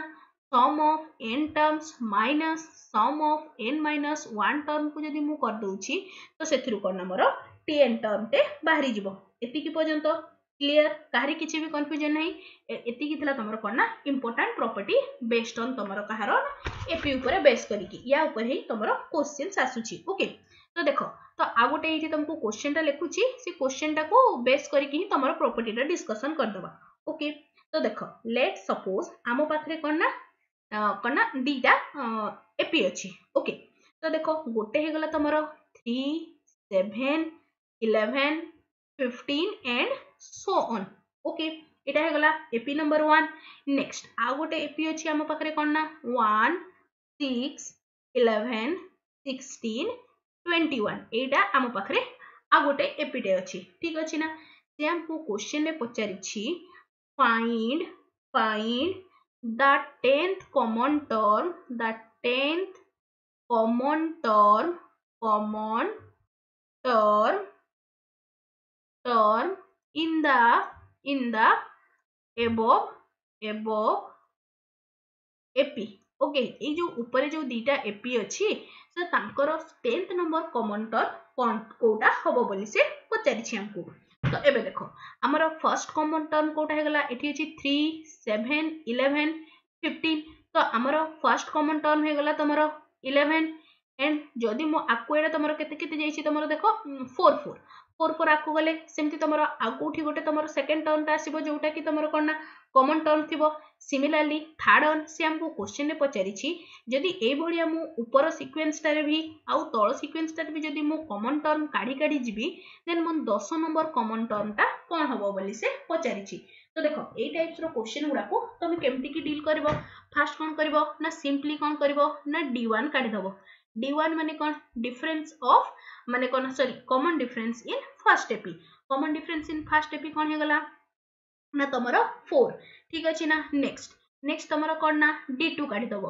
[SPEAKER 1] sum of n terms minus sum of n minus 1 termକୁ ଯଦି ମୁଁ କରିଦେଉଛି ତ ସେଥିରୁ କ'ଣ ନା ମୋର tn termଟେ ବାହାରିଯିବ ଏତିକି ପର୍ଯ୍ୟନ୍ତ ক্লিয়ার কাহারি কিছু বি কনফ্যুজন নাই এতিকি লা তোমার কোণ না ইম্পর্টাট প্রপর্টি বেসড অন তোমার কাহার এপি উপরে বেস করিকি ইয়া উপরে হি তোমার কোশ্চেন্স আসুচি ওকে তো দেখো তো আউ গোটে এইটি তোমাকে কোশ্চেনটা লেখুছি সে কোশ্চেনটাকে বেস করিকি হি তোমার প্রপর্টিটা ডিসকসন করদবা ওকে তো দেখো লেট সপোজ আম পাখে কোণ না কোণ না দুইটা এপি অছি ওকে তো দেখো গোটে হয়ে গলা তোমার three seven eleven fifteen and so on okay এটা ହେଇଗଲା AP number 1 next ଆଉ ଗୋଟେ AP ଅଛି ଆମ ପାଖରେ କ'ଣ ନା 1 6 11 16 21 ଏଇଟା ଆମ ପାଖରେ ଆଉ ଗୋଟେ AP ଟେ ଅଛି ଠିକ ଅଛି ନା ସେ ଆମକୁ क्वेश्चन ରେ ପଚାରିଛି find find the 10th common term the 10th common term common term term in the in the above above AP ওকে এই যে উপরে যে দুইটা AP ଅଛି ତ ତାଙ୍କର 10th ନମ୍ବର କମନ୍ ଟର୍ମ କୋଉଟା ହବ ବୋଲି ସେ ପଚାରିଛି ଆମକୁ ତ ଏବେ ଦେଖ ଆମର ଫର୍ଷ୍ଟ କମନ୍ ଟର୍ମ କୋଉଟା ହେଇଗଲା ଏଠି ଅଛି 3 7 11 15 ତ ଆମର ଫର୍ଷ୍ଟ କମନ୍ ଟର୍ମ ହେଇଗଲା ତମର 11 এন্ড যদি ମୁଁ ଆକୁ ଏଇଟା ତମର କେତେ କେତେ ଯାଇଛି ତମର ଦେଖ 4 4 ফোর ফোর আকু গলে সেমতি তোমার আগুঠি গোটে তোমার সেকেন্ড টর্মটা আসব যেটা কি তোমার কোণ না কমন টর্ম থিব সিমিলারলি থার্ড অন সে আমি কোশ্চেন পচারিছি যদি এইভাবে মু উপর সিকুয়েন্সটার বি আউ তল সিকুয়েন্সটার বি যদি মু কমন টর্ম কাঢ়ি কাঢ়ি যিবি দেন মু দশ নম্বর কমন টর্মটা কোণ হব বলি সে পচারিছি তো দেখো এই টাইপসর কোশ্চেন গুড়াক তুমি কেমতি কি ডিল করব ফার্স্ট কোণ করব না সিম্পলি কোণ করব না ডি ওয়ান কাঢ়িদেব d1 মানে কোন ডিফারেন্স অফ মানে কোন sorry common difference in first AP common difference in first AP কোন হেগলা না তোমার 4 ঠিক আছে না নেক্সট নেক্সট তোমার কোন না d2 কাটি দেব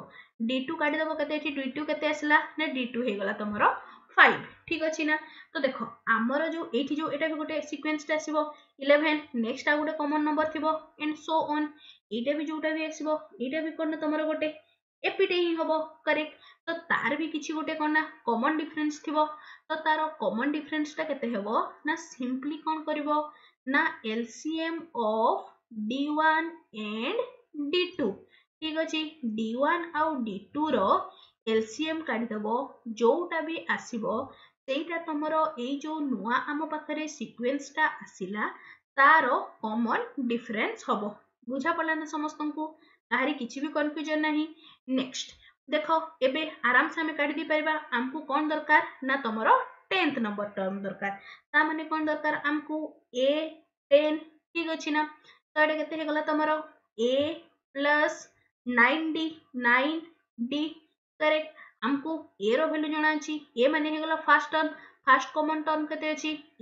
[SPEAKER 1] d2 কাটি দেব কত এটি d2 কত আসলা না d2 হেগলা তোমার 5 ঠিক আছে না তো দেখো আমার যে এইটি যে এটা গোটে সিকোয়েন্সটা আসিব 11 নেক্সট আর গোটে কমন নম্বর থিব এন্ড সো অন এইটা বি যোটা বি আসিব এইটা বি কোন তোমার গোটে এপিটে ହିଁ ହବ କରେକ୍ଟ ତ ତାର ବି କିଛି ଗୋଟେ କ'ଣ ନା କମନ୍ ଡିଫରେନ୍ସ ଥିବ ତ ତାର କମନ୍ ଡିଫରେନ୍ସଟା କେତେ ହେବ ନା ସିମ୍ପଲି କ'ଣ କରିବ ନା LCM of D one and D two ଠିକ୍ ଅଛି ଡି ୱାନ୍ ଆଉ ଡି ଟୁର ଏଲସିଏମ୍ କାଢ଼ିଦେବ ଯେଉଁଟା ବି ଆସିବ ସେଇଟା ତମର ଏଇ ଯେଉଁ ନୂଆ ଆମ ପାଖରେ ସିକ୍ୱେନ୍ସଟା ଆସିଲା ତାର କମନ୍ ଡିଫରେନ୍ସ ହେବ ବୁଝା ପଡ଼ିଲା ନା ସମସ୍ତଙ୍କୁ କାହାରି କିଛି ବି କନଫ୍ୟୁଜନ୍ ନାହିଁ ନେକ୍ସଟ देखो एबे आराम से काढ़ी दी पारा आमको कौन दरकार ना तुम टेन्थ नंबर टर्म दरकार मैंने कौन दरकार आमको ए टेन ठीक अच्छे ना तो ये केगला तुम ए plus nine D nine D correct आमको ए रैल्यू जना ए मानला first term first common term के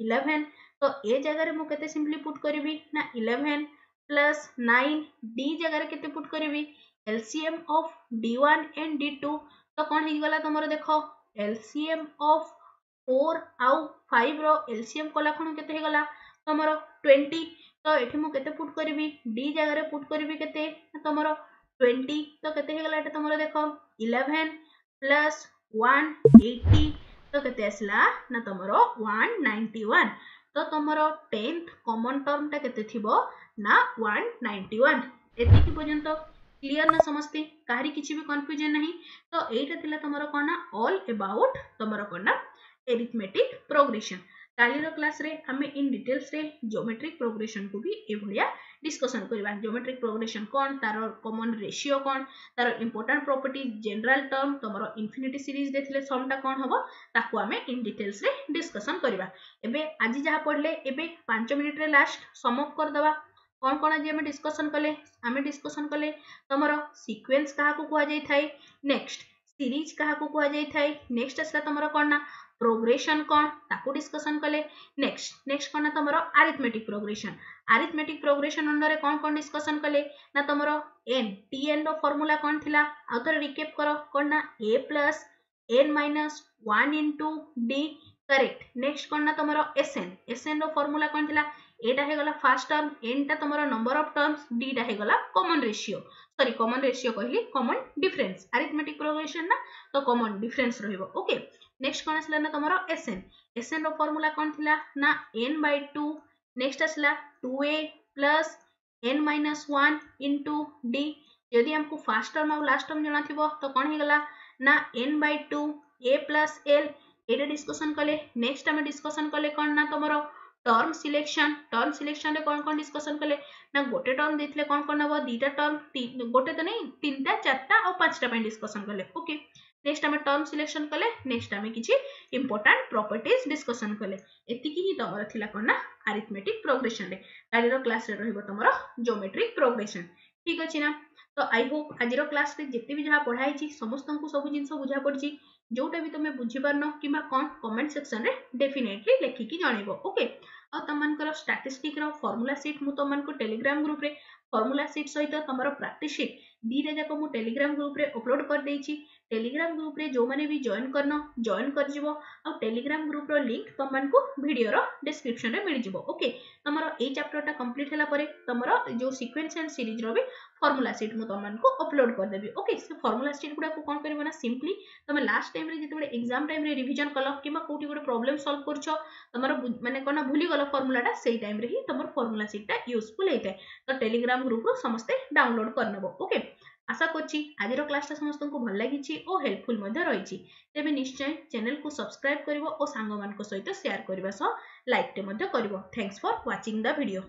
[SPEAKER 1] इलेवेन तो ए जगार मुझे सिंपली पुट करी ना इलेवेन प्लस नाइन डी जगार केुट करी LCM of D1 and D2 ତ କ'ଣ ହେଇଗଲା ତମର ଦେଖ LCM of 4 ଆଉ 5 ର LCM କଲା କ'ଣ କେତେ ହେଇଗଲା ତମର 20 ତ ଏଠି ମୁଁ କେତେ ପୁଟ୍ କରିବି D ଜାଗାରେ ପୁଟ୍ କରିବି କେତେ ତମର 20 ତ କେତେ ହେଇଗଲା ଏଟା ତମର ଦେଖ 11 ପ୍ଲସ୍ 180 ତ କେତେ ଆସିଲା ନା ତମର 191 ତ ତମର 10th କମନ୍ ଟର୍ମଟା କେତେ ଥିବ ନା 191 ଏତିକି ପର୍ଯ୍ୟନ୍ତ क्लीयर ना समस्ते କାହାରି କିଛି ବି କନଫ୍ୟୁଜନ ନାହିଁ ତ ଏଇଟା ଥିଲା ତମର କ'ଣ ନା ଅଲ୍ ଏବାଉଟ୍ ତମର କ'ଣ ନା ଏରିଥମେଟିକ୍ ପ୍ରୋଗ୍ରେସନ୍ କାଲିର କ୍ଲାସ୍ରେ ଆମେ ଇନ୍ ଡିଟେଲ୍ସରେ ଜୋମେଟ୍ରିକ୍ ପ୍ରୋଗ୍ରେସନ୍କୁ ବି ଏଭଳିଆ ଡିସ୍କସନ୍ କରିବା ଜୋମେଟ୍ରିକ୍ ପ୍ରୋଗ୍ରେସନ୍ କ'ଣ ତାର କମନ୍ ରେସିଓ କ'ଣ ତାର ଇମ୍ପୋର୍ଟାଣ୍ଟ ପ୍ରପର୍ଟି ଜେନେରାଲ୍ ଟର୍ମ ତମର ଇନଫିନିଟି ସିରିଜ୍ରେ ଥିଲେ ସମଟା କ'ଣ ହେବ ତାକୁ ଆମେ ଇନ୍ ଡିଟେଲ୍ସରେ ଡିସ୍କସନ୍ କରିବା ଏବେ ଆଜି ଯାହା ପଢ଼ିଲେ ଏବେ ପାଞ୍ଚ ମିନିଟ୍ରେ ଲାଷ୍ଟ ସମଅପ୍ କରିଦେବା କ'ଣ କ'ଣ ଆଜି ଆମେ ଡିସ୍କସନ୍ କଲେ ଆମେ ଡିସ୍କସନ୍ କଲେ ତୁମର ସିକ୍ୱେନ୍ସ କାହାକୁ କୁହାଯାଇଥାଏ ନେକ୍ସଟ ସିରିଜ କାହାକୁ କୁହାଯାଇଥାଏ ନେକ୍ସଟ ଆସିଲା ତୁମର କ'ଣ ନା ପ୍ରୋଗ୍ରେସନ୍ କ'ଣ ତାକୁ ଡିସ୍କସନ୍ କଲେ ନେକ୍ସଟ ନେକ୍ସଟ କ'ଣ ନା ତୁମର ଆରିଥମେଟିକ୍ ପ୍ରୋଗ୍ରେସନ୍ ଆରିଥମେଟିକ୍ ପ୍ରୋଗ୍ରେସନ୍ ଅଣ୍ଡରରେ କ'ଣ କ'ଣ ଡିସ୍କସନ୍ କଲେ ନା ତୁମର ଏନ୍ ଟି ଏନ୍ର ଫର୍ମୁଲା କ'ଣ ଥିଲା ଆଉ ଥରେ ରିକେପ୍ କର କ'ଣ ନା ଏ plus N minus one into D correct next କ'ଣ ନା ତୁମର ଏସ୍ ଏନ୍ ଏସ୍ ଏନ୍ର ଫର୍ମୁଲା କ'ଣ ଥିଲା এটা হয়ে ফার্স্ট টর্ম এনটা তোমার নম্বর অফ টর্মস ডিটা হয়ে common ratio sorry common ratio কহিলি কমন ডিফরেন্স আরিথমেটিক প্রোগ্রেসন না তো কমন ডিফরেন্স রহব ওকে নেক্সট কোণ আসলে না তোমার এসএন এসএন র ফর্মুলা কোণ লা না এন বাই টু নেক্সট আসলা টু এ plus N minus one into D যদি আমাকে ফার্স্ট টর্ম আর লাস্ট টর্ম জনা থিব তো কোণ হয়ে গলা না N by two A plus L ये डिस्कसन कले नेक्स्ट आम डिस्कसन कले कौन ना तुम टर्म सिलेक्शन टर्म सिलेक्शन रे कोन कोन डिस्कशन कले ना गोटे टर्म देथिले कोन कोन हबो दीटा टर्म गोटे तो नहीं तीनटा चारटा और पांचटा पे डिस्कशन कले ओके नेक्स्ट हमें टर्म सिलेक्शन कले नेक्स्ट हमें किछि इंपोर्टेंट प्रॉपर्टीज डिस्कशन कले एतिकी ही तमर थिला कोन ना अरिथमेटिक प्रोग्रेशन रे कालीर क्लास रे रहबो तमर जियोमेट्रिक प्रोग्रेशन ठीक अछि ना तो आई होप आज क्लास रे जेते भी जहा पढ़ाई समस्त को सब जिन बुझा पड़ी जोटा भी तुम बुझीपार कि कौन कमेंट सेक्शन में डेफिनेटली लिखिकी जनइब ओके okay? ଆଉ ତମମାନଙ୍କର ଷ୍ଟାଟିଷ୍ଟିକ୍ର ଫର୍ମୁଲା ସିଟ୍ ମୁଁ ତମମାନଙ୍କୁ ଟେଲିଗ୍ରାମ ଗ୍ରୁପରେ ଫର୍ମୁଲା ସିଟ୍ ସହିତ ତମର ପ୍ରାକ୍ଟିସ୍ ସିଟ୍ ଦୁଇଟା ଯାକ ମୁଁ ଟେଲିଗ୍ରାମ ଗ୍ରୁପରେ ଅପଲୋଡ଼ କରିଦେଇଛି ଟେଲିଗ୍ରାମ ଗ୍ରୁପରେ ଯେଉଁମାନେ ବି ଜଏନ୍ କରିନ ଜଏନ୍ କରିଯିବ ଆଉ ଟେଲିଗ୍ରାମ ଗ୍ରୁପର ଲିଙ୍କ ତମମାନଙ୍କୁ ଭିଡ଼ିଓର ଡେସ୍କ୍ରିପସନରେ ମିଳିଯିବ ଓକେ ତମର ଏଇ ଚାପ୍ଟରଟା କମ୍ପ୍ଲିଟ୍ ହେଲା ପରେ ତମର ଯେଉଁ ସିକ୍ୱେନ୍ସ ଆଣ୍ଡ ସିରିଜର ବି ଫର୍ମୁଲା ସିଟ୍ ମୁଁ ତମମାନଙ୍କୁ ଅପଲୋଡ୍ କରିଦେବି ଓକେ ସେ ଫର୍ମୁଲା ସିଟ୍ ଗୁଡ଼ାକୁ କ'ଣ କରିବ ନା ସିମ୍ପଲି ତମେ ଲାଷ୍ଟ ଟାଇମ୍ରେ ଯେତେବେଳେ ଏକ୍ଜାମ୍ ଟାଇମ୍ରେ ରିଭିଜନ୍ କଲ କିମ୍ବା କୋଉଠି ଗୋଟେ ପ୍ରୋବ୍ଲେମ୍ ସଲ୍ଭ କରୁଛ ତମର ମାନେ କ'ଣ ନା ଭୁଲିଗଲ ଫର୍ମୁଲାଟା ସେଇ ଟାଇମ୍ରେ ହିଁ ତମର ଫର୍ମୁଲା ସିଟ୍ଟା ୟୁଜଫୁଲ୍ ହେଇଥାଏ ତ ଟେଲିଗ୍ରାମ୍ ଗ୍ରୁପ୍ରୁ ସମସ୍ତେ ଡାଉନଲୋଡ୍ କରିନେବ ଓକେ ଆଶା କରୁଛି ଆଜିର କ୍ଲାସଟା ସମସ୍ତଙ୍କୁ ଭଲ ଲାଗିଛି ଓ ହେଲ୍ପଫୁଲ୍ ମଧ୍ୟ ରହିଛି ତେବେ ନିଶ୍ଚୟ ଚ୍ୟାନେଲକୁ ସବସ୍କ୍ରାଇବ୍ କରିବ ଓ ସାଙ୍ଗମାନଙ୍କ ସହିତ ସେୟାର କରିବା ସହ ଲାଇକ୍ଟେ ମଧ୍ୟ କରିବ thanks for watching the video